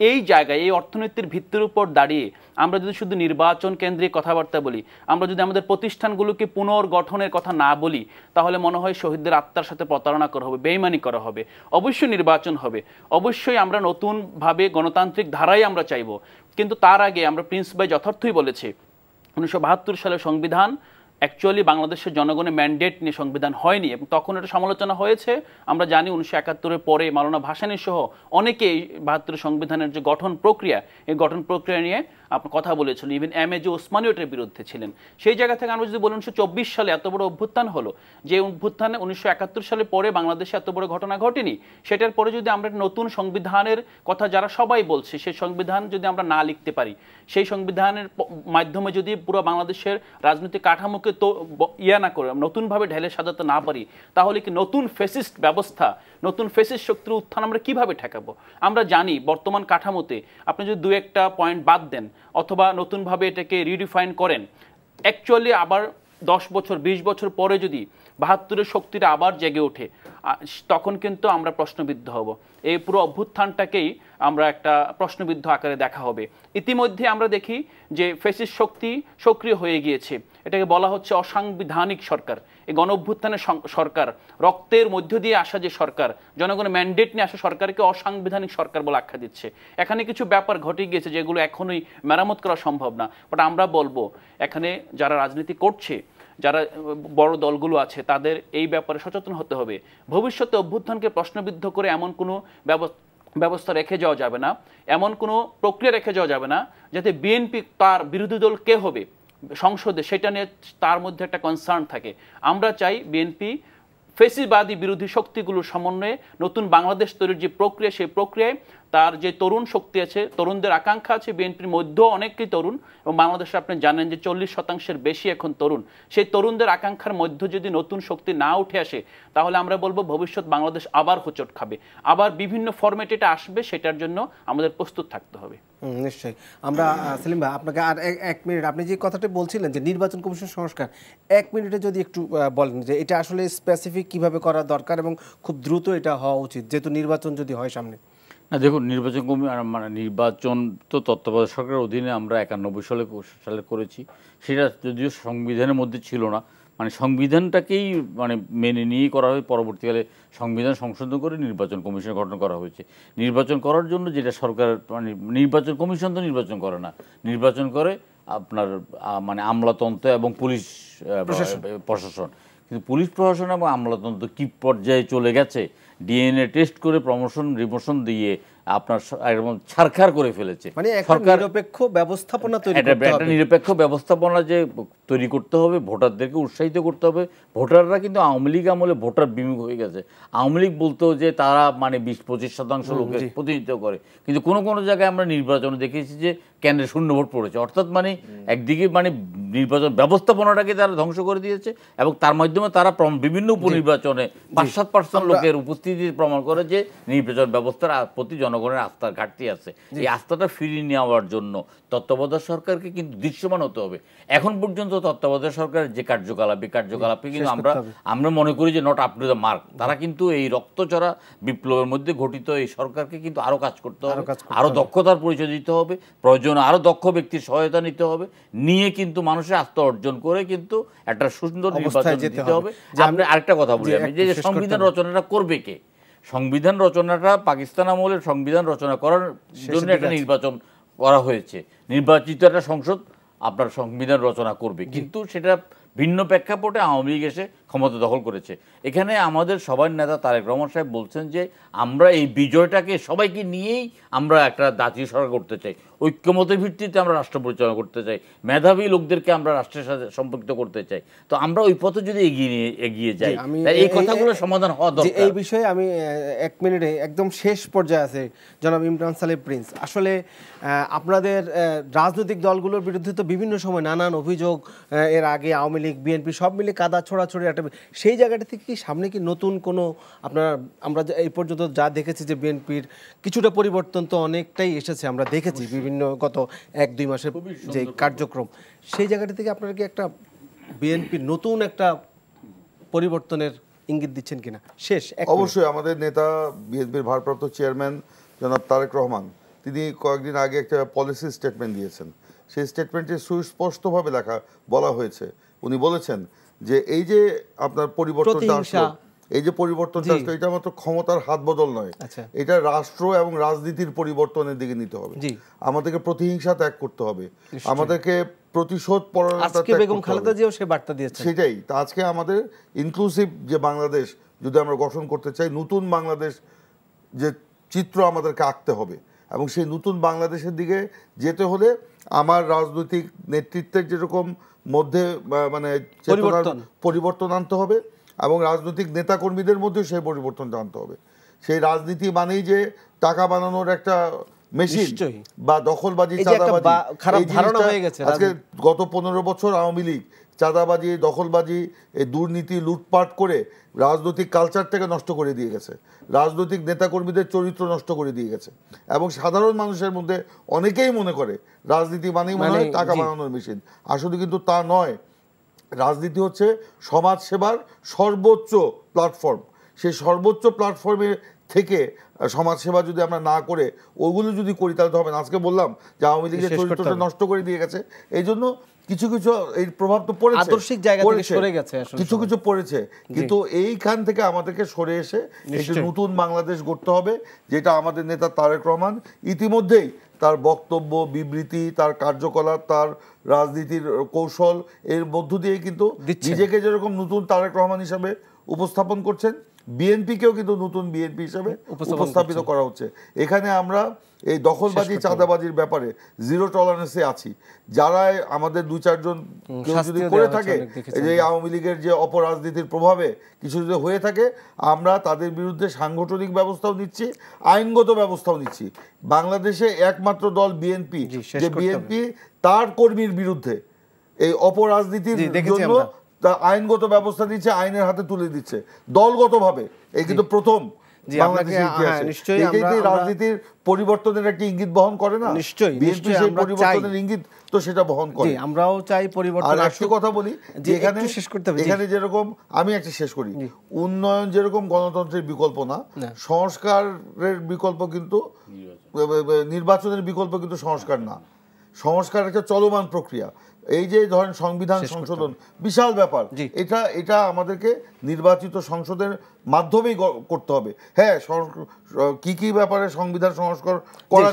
এই জায়গায় এই অর্থনীতির ভিত্তির উপর দাঁড়িয়ে আমরা যদি শুধু নির্বাচন কেন্দ্রিক কথাবার্তা বলি আমরা যদি আমাদের প্রতিষ্ঠানগুলোকে পুনর্গঠনের কথা না বলি তাহলে মনে হয় শহীদদের আত্মার সাথে প্রতারণা করা হবে বেইমানি করা হবে অবশ্যই নির্বাচন হবে অবশ্যই আমরা নতুনভাবে গণতান্ত্রিক ধারাই আমরা চাইব কিন্তু তার আগে আমরা প্রিন্স ভাই যথার্থই বলেছে উনিশশো বাহাত্তর সালে সংবিধান অ্যাকচুয়ালি বাংলাদেশের জনগণের ম্যান্ডেট নিয়ে সংবিধান হয়নি এবং তখন এটা সমালোচনা হয়েছে আমরা জানি উনিশশো একাত্তরের পরে মালানা ভাসানী সহ অনেকেই বাহাত্তর সংবিধানের যে গঠন প্রক্রিয়া এই গঠন প্রক্রিয়া নিয়ে আপনি কথা বলেছিলেন ইভেন এম এ যে ওসমানিয়টের বিরুদ্ধে ছিলেন সেই জায়গা থেকে আমরা যদি বলি উনিশশো চব্বিশ সালে এত বড় অভ্যুত্থান হলো যে অভ্যুত্থানে উনিশশো সালে পরে বাংলাদেশে এত বড় ঘটনা ঘটেনি সেটার পরে যদি আমরা নতুন সংবিধানের কথা যারা সবাই বলছে সেই সংবিধান যদি আমরা না লিখতে পারি সেই সংবিধানের মাধ্যমে যদি পুরো বাংলাদেশের রাজনৈতিক কাঠামোকে তো ইয়া না করে নতুনভাবে ঢেলে সাজাতে না পারি তাহলে কি নতুন ফেসিস্ট ব্যবস্থা নতুন ফেসের শক্তির উত্থান আমরা কিভাবে ঠেকাবো আমরা জানি বর্তমান কাঠামোতে আপনি যদি দু একটা পয়েন্ট বাদ দেন অথবা নতুনভাবে এটাকে রিডিফাইন করেন অ্যাকচুয়ালি আবার দশ বছর বিশ বছর পরে যদি বাহাত্তরের শক্তিটা আবার জেগে ওঠে তখন কিন্তু আমরা প্রশ্নবিদ্ধ হব এই পুরো অভ্যুত্থানটাকেই আমরা একটা প্রশ্নবিদ্ধ আকারে দেখা হবে ইতিমধ্যে আমরা দেখি যে ফেসিস শক্তি সক্রিয় হয়ে গিয়েছে এটাকে বলা হচ্ছে অসাংবিধানিক সরকার এই গণ সরকার রক্তের মধ্য দিয়ে আসা যে সরকার জনগণের ম্যান্ডেট নিয়ে আসা সরকারকে অসাংবিধানিক সরকার বলে আখ্যা দিচ্ছে এখানে কিছু ব্যাপার ঘটে গিয়েছে যেগুলো এখনই মেরামত করা সম্ভব না বাট আমরা বলবো এখানে যারা রাজনীতি করছে যারা বড় দলগুলো আছে তাদের এই ব্যাপারে সচেতন হতে হবে ভবিষ্যতে অভ্যুত্থানকে প্রশ্নবিদ্ধ করে এমন কোনো ব্যবস্থা ব্যবস্থা রেখে যাওয়া যাবে না এমন কোনো প্রক্রিয়া রেখে যাওয়া যাবে না যাতে বিএনপি তার বিরোধী দল কে হবে সংসদে সেটা নিয়ে তার মধ্যে একটা কনসার্ন থাকে আমরা চাই বিএনপি ফেসিবাদী বিরোধী শক্তিগুলোর সমন্বয়ে নতুন বাংলাদেশ তৈরির যে প্রক্রিয়া সেই প্রক্রিয়ায় তার যে তরুণ শক্তি আছে তরুণদের আকাঙ্ক্ষা আছে বিএনপির মধ্যেও অনেকই তরুণ এবং বাংলাদেশে আপনি জানেন যে চল্লিশ শতাংশের বেশি এখন তরুণ সেই তরুণদের আকাঙ্ক্ষার মধ্যে যদি নতুন শক্তি না উঠে আসে তাহলে আমরা বলবো ভবিষ্যৎ বাংলাদেশ আবার হোচট খাবে আবার বিভিন্ন ফর্মেট এটা আসবে সেটার জন্য আমাদের প্রস্তুত থাকতে হবে নিশ্চয়ই আমরা সেলিম ভাই আপনাকে আর এক মিনিট আপনি যে কথাটা বলছিলেন যে নির্বাচন কমিশন সংস্কার এক মিনিটে যদি একটু বলেন যে এটা আসলে স্পেসিফিক কিভাবে করা দরকার এবং খুব দ্রুত এটা হওয়া উচিত যেহেতু নির্বাচন যদি হয় সামনে না দেখুন নির্বাচন কমি মানে নির্বাচন তো তত্ত্বাবধায়ক সরকারের অধীনে আমরা একানব্বই সালে সালে করেছি সেটা যদিও সংবিধানের মধ্যে ছিল না মানে সংবিধানটাকেই মানে মেনে নিয়ে করা হয় পরবর্তীকালে সংবিধান সংশোধন করে নির্বাচন কমিশন গঠন করা হয়েছে নির্বাচন করার জন্য যেটা সরকার মানে নির্বাচন কমিশন তো নির্বাচন করে না নির্বাচন করে আপনার মানে আমলাতন্ত্র এবং পুলিশ প্রশাসন কিন্তু পুলিশ প্রশাসন এবং আমলাতন্ত্র কী পর্যায়ে চলে গেছে ডিএনএ টেস্ট করে প্রমোশন রিমোশন দিয়ে আপনার একদম ছাড়খার করে ফেলেছে মানে সরকার নিরপেক্ষ ব্যবস্থাপনা তৈরি একটা নিরপেক্ষ ব্যবস্থাপনা যে তৈরি করতে হবে ভোটারদেরকে উৎসাহিত করতে হবে ভোটাররা কিন্তু আওয়ামী লীগ আমলে ভোটার বিমুখ হয়ে গেছে আওয়ামী লীগ বলতো যে তারা মানে বিশ পঁচিশ শতাংশ লোকের প্রতিনিধিত্ব করে কিন্তু কোন কোনো জায়গায় আমরা নির্বাচনে দেখেছি যে কেন্দ্রে শূন্য ভোট পড়েছে অর্থাৎ মানে একদিকে মানে নির্বাচন ব্যবস্থাপনাটাকে তারা ধ্বংস করে দিয়েছে এবং তার মাধ্যমে তারা বিভিন্ন উপনির্বাচনে পাঁচ সাত পার্সেন্ট লোকের উপস্থিতি প্রমাণ করে যে নির্বাচন ব্যবস্থার প্রতি জনগণের আস্থার ঘাটতি আছে এই আস্থাটা ফিরিয়ে নেওয়ার জন্য তত্ত্বাবধায়ক সরকারকে কিন্তু দৃশ্যমান হতে হবে এখন পর্যন্ত তত্ত্বাবধায়ক সরকারের যে কার্যকলাপ এই কার্যকলাপে কিন্তু আমরা আমরা মনে করি যে not up to the mark তারা কিন্তু এই রক্তচরা বিপ্লবের মধ্যে ঘটিত এই সরকারকে কিন্তু আরও কাজ করতে হবে আরও দক্ষতার পরিচয় দিতে হবে প্রয়োজন আরও দক্ষ ব্যক্তির সহায়তা নিতে হবে নিয়ে কিন্তু মানুষের আস্থা অর্জন করে কিন্তু একটা সুন্দর নির্বাচন দিতে হবে যে আপনি আরেকটা কথা বলি আমি যে সংবিধান রচনাটা করবে কে সংবিধান রচনাটা পাকিস্তান আমলের সংবিধান রচনা করার জন্য একটা নির্বাচন করা হয়েছে নির্বাচিত একটা সংসদ আপনার সংবিধান রচনা করবে কিন্তু সেটা ভিন্ন প্রেক্ষাপটে আওয়ামী লীগ এসে ক্ষমতা দখল করেছে এখানে আমাদের সবার নেতা তারেক রহমান সাহেব বলছেন যে আমরা এই বিজয়টাকে সবাইকে নিয়েই আমরা একটা জাতীয় সরকার করতে চাই ঐক্যমতের ভিত্তিতে আমরা রাষ্ট্র পরিচালনা করতে চাই মেধাবী লোকদেরকে আমরা রাষ্ট্রের সাথে সম্পর্কিত করতে চাই তো আমরা ওই পথে যদি এগিয়ে নিয়ে এগিয়ে যাই এই কথাগুলো সমাধান হওয়া দরকার এই বিষয়ে আমি এক মিনিটে একদম শেষ পর্যায়ে আছে জনাব ইমরান সালেহ প্রিন্স আসলে আপনাদের রাজনৈতিক দলগুলোর বিরুদ্ধে তো বিভিন্ন সময় নানান অভিযোগ এর আগে আওয়ামী লীগ বিএনপি সব মিলে কাদা ছোড়াছড়ি একটা সেই জায়গাটা থেকে কি সামনে কি নতুন কোনো আপনার আমরা এই পর্যন্ত যা দেখেছি যে বিএনপির কিছুটা পরিবর্তন তো অনেকটাই এসেছে আমরা দেখেছি বিভিন্ন বিভিন্ন গত এক দুই মাসের যে কার্যক্রম সেই জায়গাটা থেকে আপনারা কি একটা বিএনপি নতুন একটা পরিবর্তনের ইঙ্গিত দিচ্ছেন কিনা শেষ অবশ্যই আমাদের নেতা বিএনপির ভারপ্রাপ্ত চেয়ারম্যান জনাব তারেক রহমান তিনি কয়েকদিন আগে একটা পলিসি স্টেটমেন্ট দিয়েছেন সেই স্টেটমেন্টে সুস্পষ্টভাবে লেখা বলা হয়েছে উনি বলেছেন যে এই যে আপনার পরিবর্তন এই যে পরিবর্তনটা আসলো এটা মাত্র ক্ষমতার হাত বদল নয় আচ্ছা। এটা রাষ্ট্র এবং রাজনীতির পরিবর্তনের দিকে নিতে হবে আমাদেরকে প্রতিহিংসা ত্যাগ করতে হবে আমাদেরকে প্রতিশোধ সে বার্তা দিয়েছে সেটাই আজকে আমাদের ইনক্লুসিভ যে বাংলাদেশ যদি আমরা গঠন করতে চাই নতুন বাংলাদেশ যে চিত্র আমাদেরকে আঁকতে হবে এবং সেই নতুন বাংলাদেশের দিকে যেতে হলে আমার রাজনৈতিক নেতৃত্বের যেরকম মধ্যে মানে পরিবর্তন আনতে হবে এবং রাজনৈতিক নেতাকর্মীদের মধ্যে সেই পরিবর্তন জানতে হবে সেই রাজনীতি মানেই যে টাকা বানানোর একটা মেশিন বা দখলবাজি আজকে গত পনেরো বছর আওয়ামী লীগ চাঁদাবাজি দখলবাজি এই দুর্নীতি লুটপাট করে রাজনৈতিক কালচারটাকে নষ্ট করে দিয়ে গেছে রাজনৈতিক নেতাকর্মীদের চরিত্র নষ্ট করে দিয়ে গেছে এবং সাধারণ মানুষের মধ্যে অনেকেই মনে করে রাজনীতি মানেই মনে হয় মানে টাকা বানানোর মেশিন আসলে কিন্তু তা নয় রাজনীতি হচ্ছে সমাজসেবার সর্বোচ্চ প্ল্যাটফর্ম সেই সর্বোচ্চ প্ল্যাটফর্মে থেকে সমাজসেবা যদি আমরা না করে ওগুলো যদি করি তাহলে তো হবে না আজকে বললাম যে আওয়ামী লীগের চরিত্রটা নষ্ট করে দিয়ে গেছে এই জন্য কিছু কিছু এই প্রভাব তো পড়েছে আদর্শিক জায়গা থেকে সরে গেছে কিছু কিছু পড়েছে কিন্তু এইখান থেকে আমাদেরকে সরে এসে নতুন বাংলাদেশ গড়তে হবে যেটা আমাদের নেতা তারেক রহমান ইতিমধ্যেই তার বক্তব্য বিবৃতি তার কার্যকলাপ তার রাজনীতির কৌশল এর মধ্য দিয়ে কিন্তু নিজেকে যেরকম নতুন তারেক রহমান হিসাবে উপস্থাপন করছেন বিএনপিকেও কিন্তু নতুন বিএনপি হিসাবে উপস্থাপিত করা হচ্ছে এখানে আমরা এই দখলবাজি চাঁদাবাজির ব্যাপারে জিরো টলারেন্সে আছি যারা আমাদের দু চারজন কেউ যদি করে থাকে যে আওয়ামী লীগের যে অপরাজনীতির প্রভাবে কিছু যদি হয়ে থাকে আমরা তাদের বিরুদ্ধে সাংগঠনিক ব্যবস্থাও নিচ্ছি আইনগত ব্যবস্থাও নিচ্ছি বাংলাদেশে একমাত্র দল বিএনপি যে বিএনপি তার কর্মীর বিরুদ্ধে এই অপরাজনীতির জন্য তা আইনগত ব্যবস্থা নিচ্ছে আইনের হাতে তুলে দিচ্ছে দলগতভাবে এই কিন্তু প্রথম হ্যাঁ, শেষ করি উন্নয়ন যেরকম গণতন্ত্রের বিকল্প না সংস্কারের বিকল্প কিন্তু নির্বাচনের বিকল্প কিন্তু সংস্কার না সংস্কার একটা চলমান প্রক্রিয়া এই যে ধরেন সংবিধান সংশোধন বিশাল ব্যাপার এটা এটা আমাদেরকে নির্বাচিত সংসদের মাধ্যমেই করতে হবে হ্যাঁ কি কি ব্যাপারে সংবিধান সংস্কার করা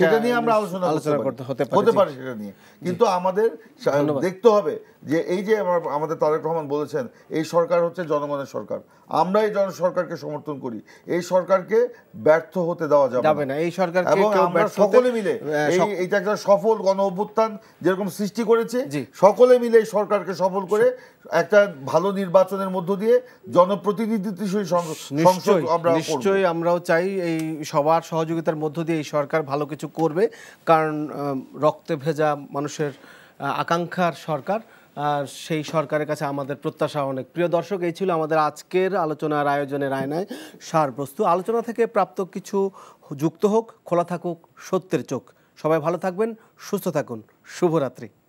সেটা নিয়ে আমরা আলোচনা হতে পারে সেটা নিয়ে কিন্তু আমাদের দেখতে হবে যে এই যে আমাদের তারেক রহমান বলেছেন এই সরকার হচ্ছে জনগণের সরকার আমরা এই জনসরকারকে সমর্থন করি এই সরকারকে ব্যর্থ হতে দেওয়া যাবে না এই সরকার এবং আমরা সকলে মিলে এইটা একটা সফল গণ অভ্যুত্থান যেরকম সৃষ্টি করেছে সকলে মিলে এই সরকারকে সফল করে একটা ভালো নির্বাচনের মধ্য দিয়ে জনপ্রতিনিধিত্বশীল সংসদ আমরা নিশ্চয়ই আমরাও চাই এই সবার সহযোগিতার মধ্য দিয়ে এই সরকার ভালো কিছু করবে কারণ রক্তে ভেজা মানুষের আকাঙ্ক্ষার সরকার আর সেই সরকারের কাছে আমাদের প্রত্যাশা অনেক প্রিয় দর্শক এই ছিল আমাদের আজকের আলোচনার আয়োজনের আয়নায় প্রস্তুত আলোচনা থেকে প্রাপ্ত কিছু যুক্ত হোক খোলা থাকুক সত্যের চোখ সবাই ভালো থাকবেন সুস্থ থাকুন শুভরাত্রি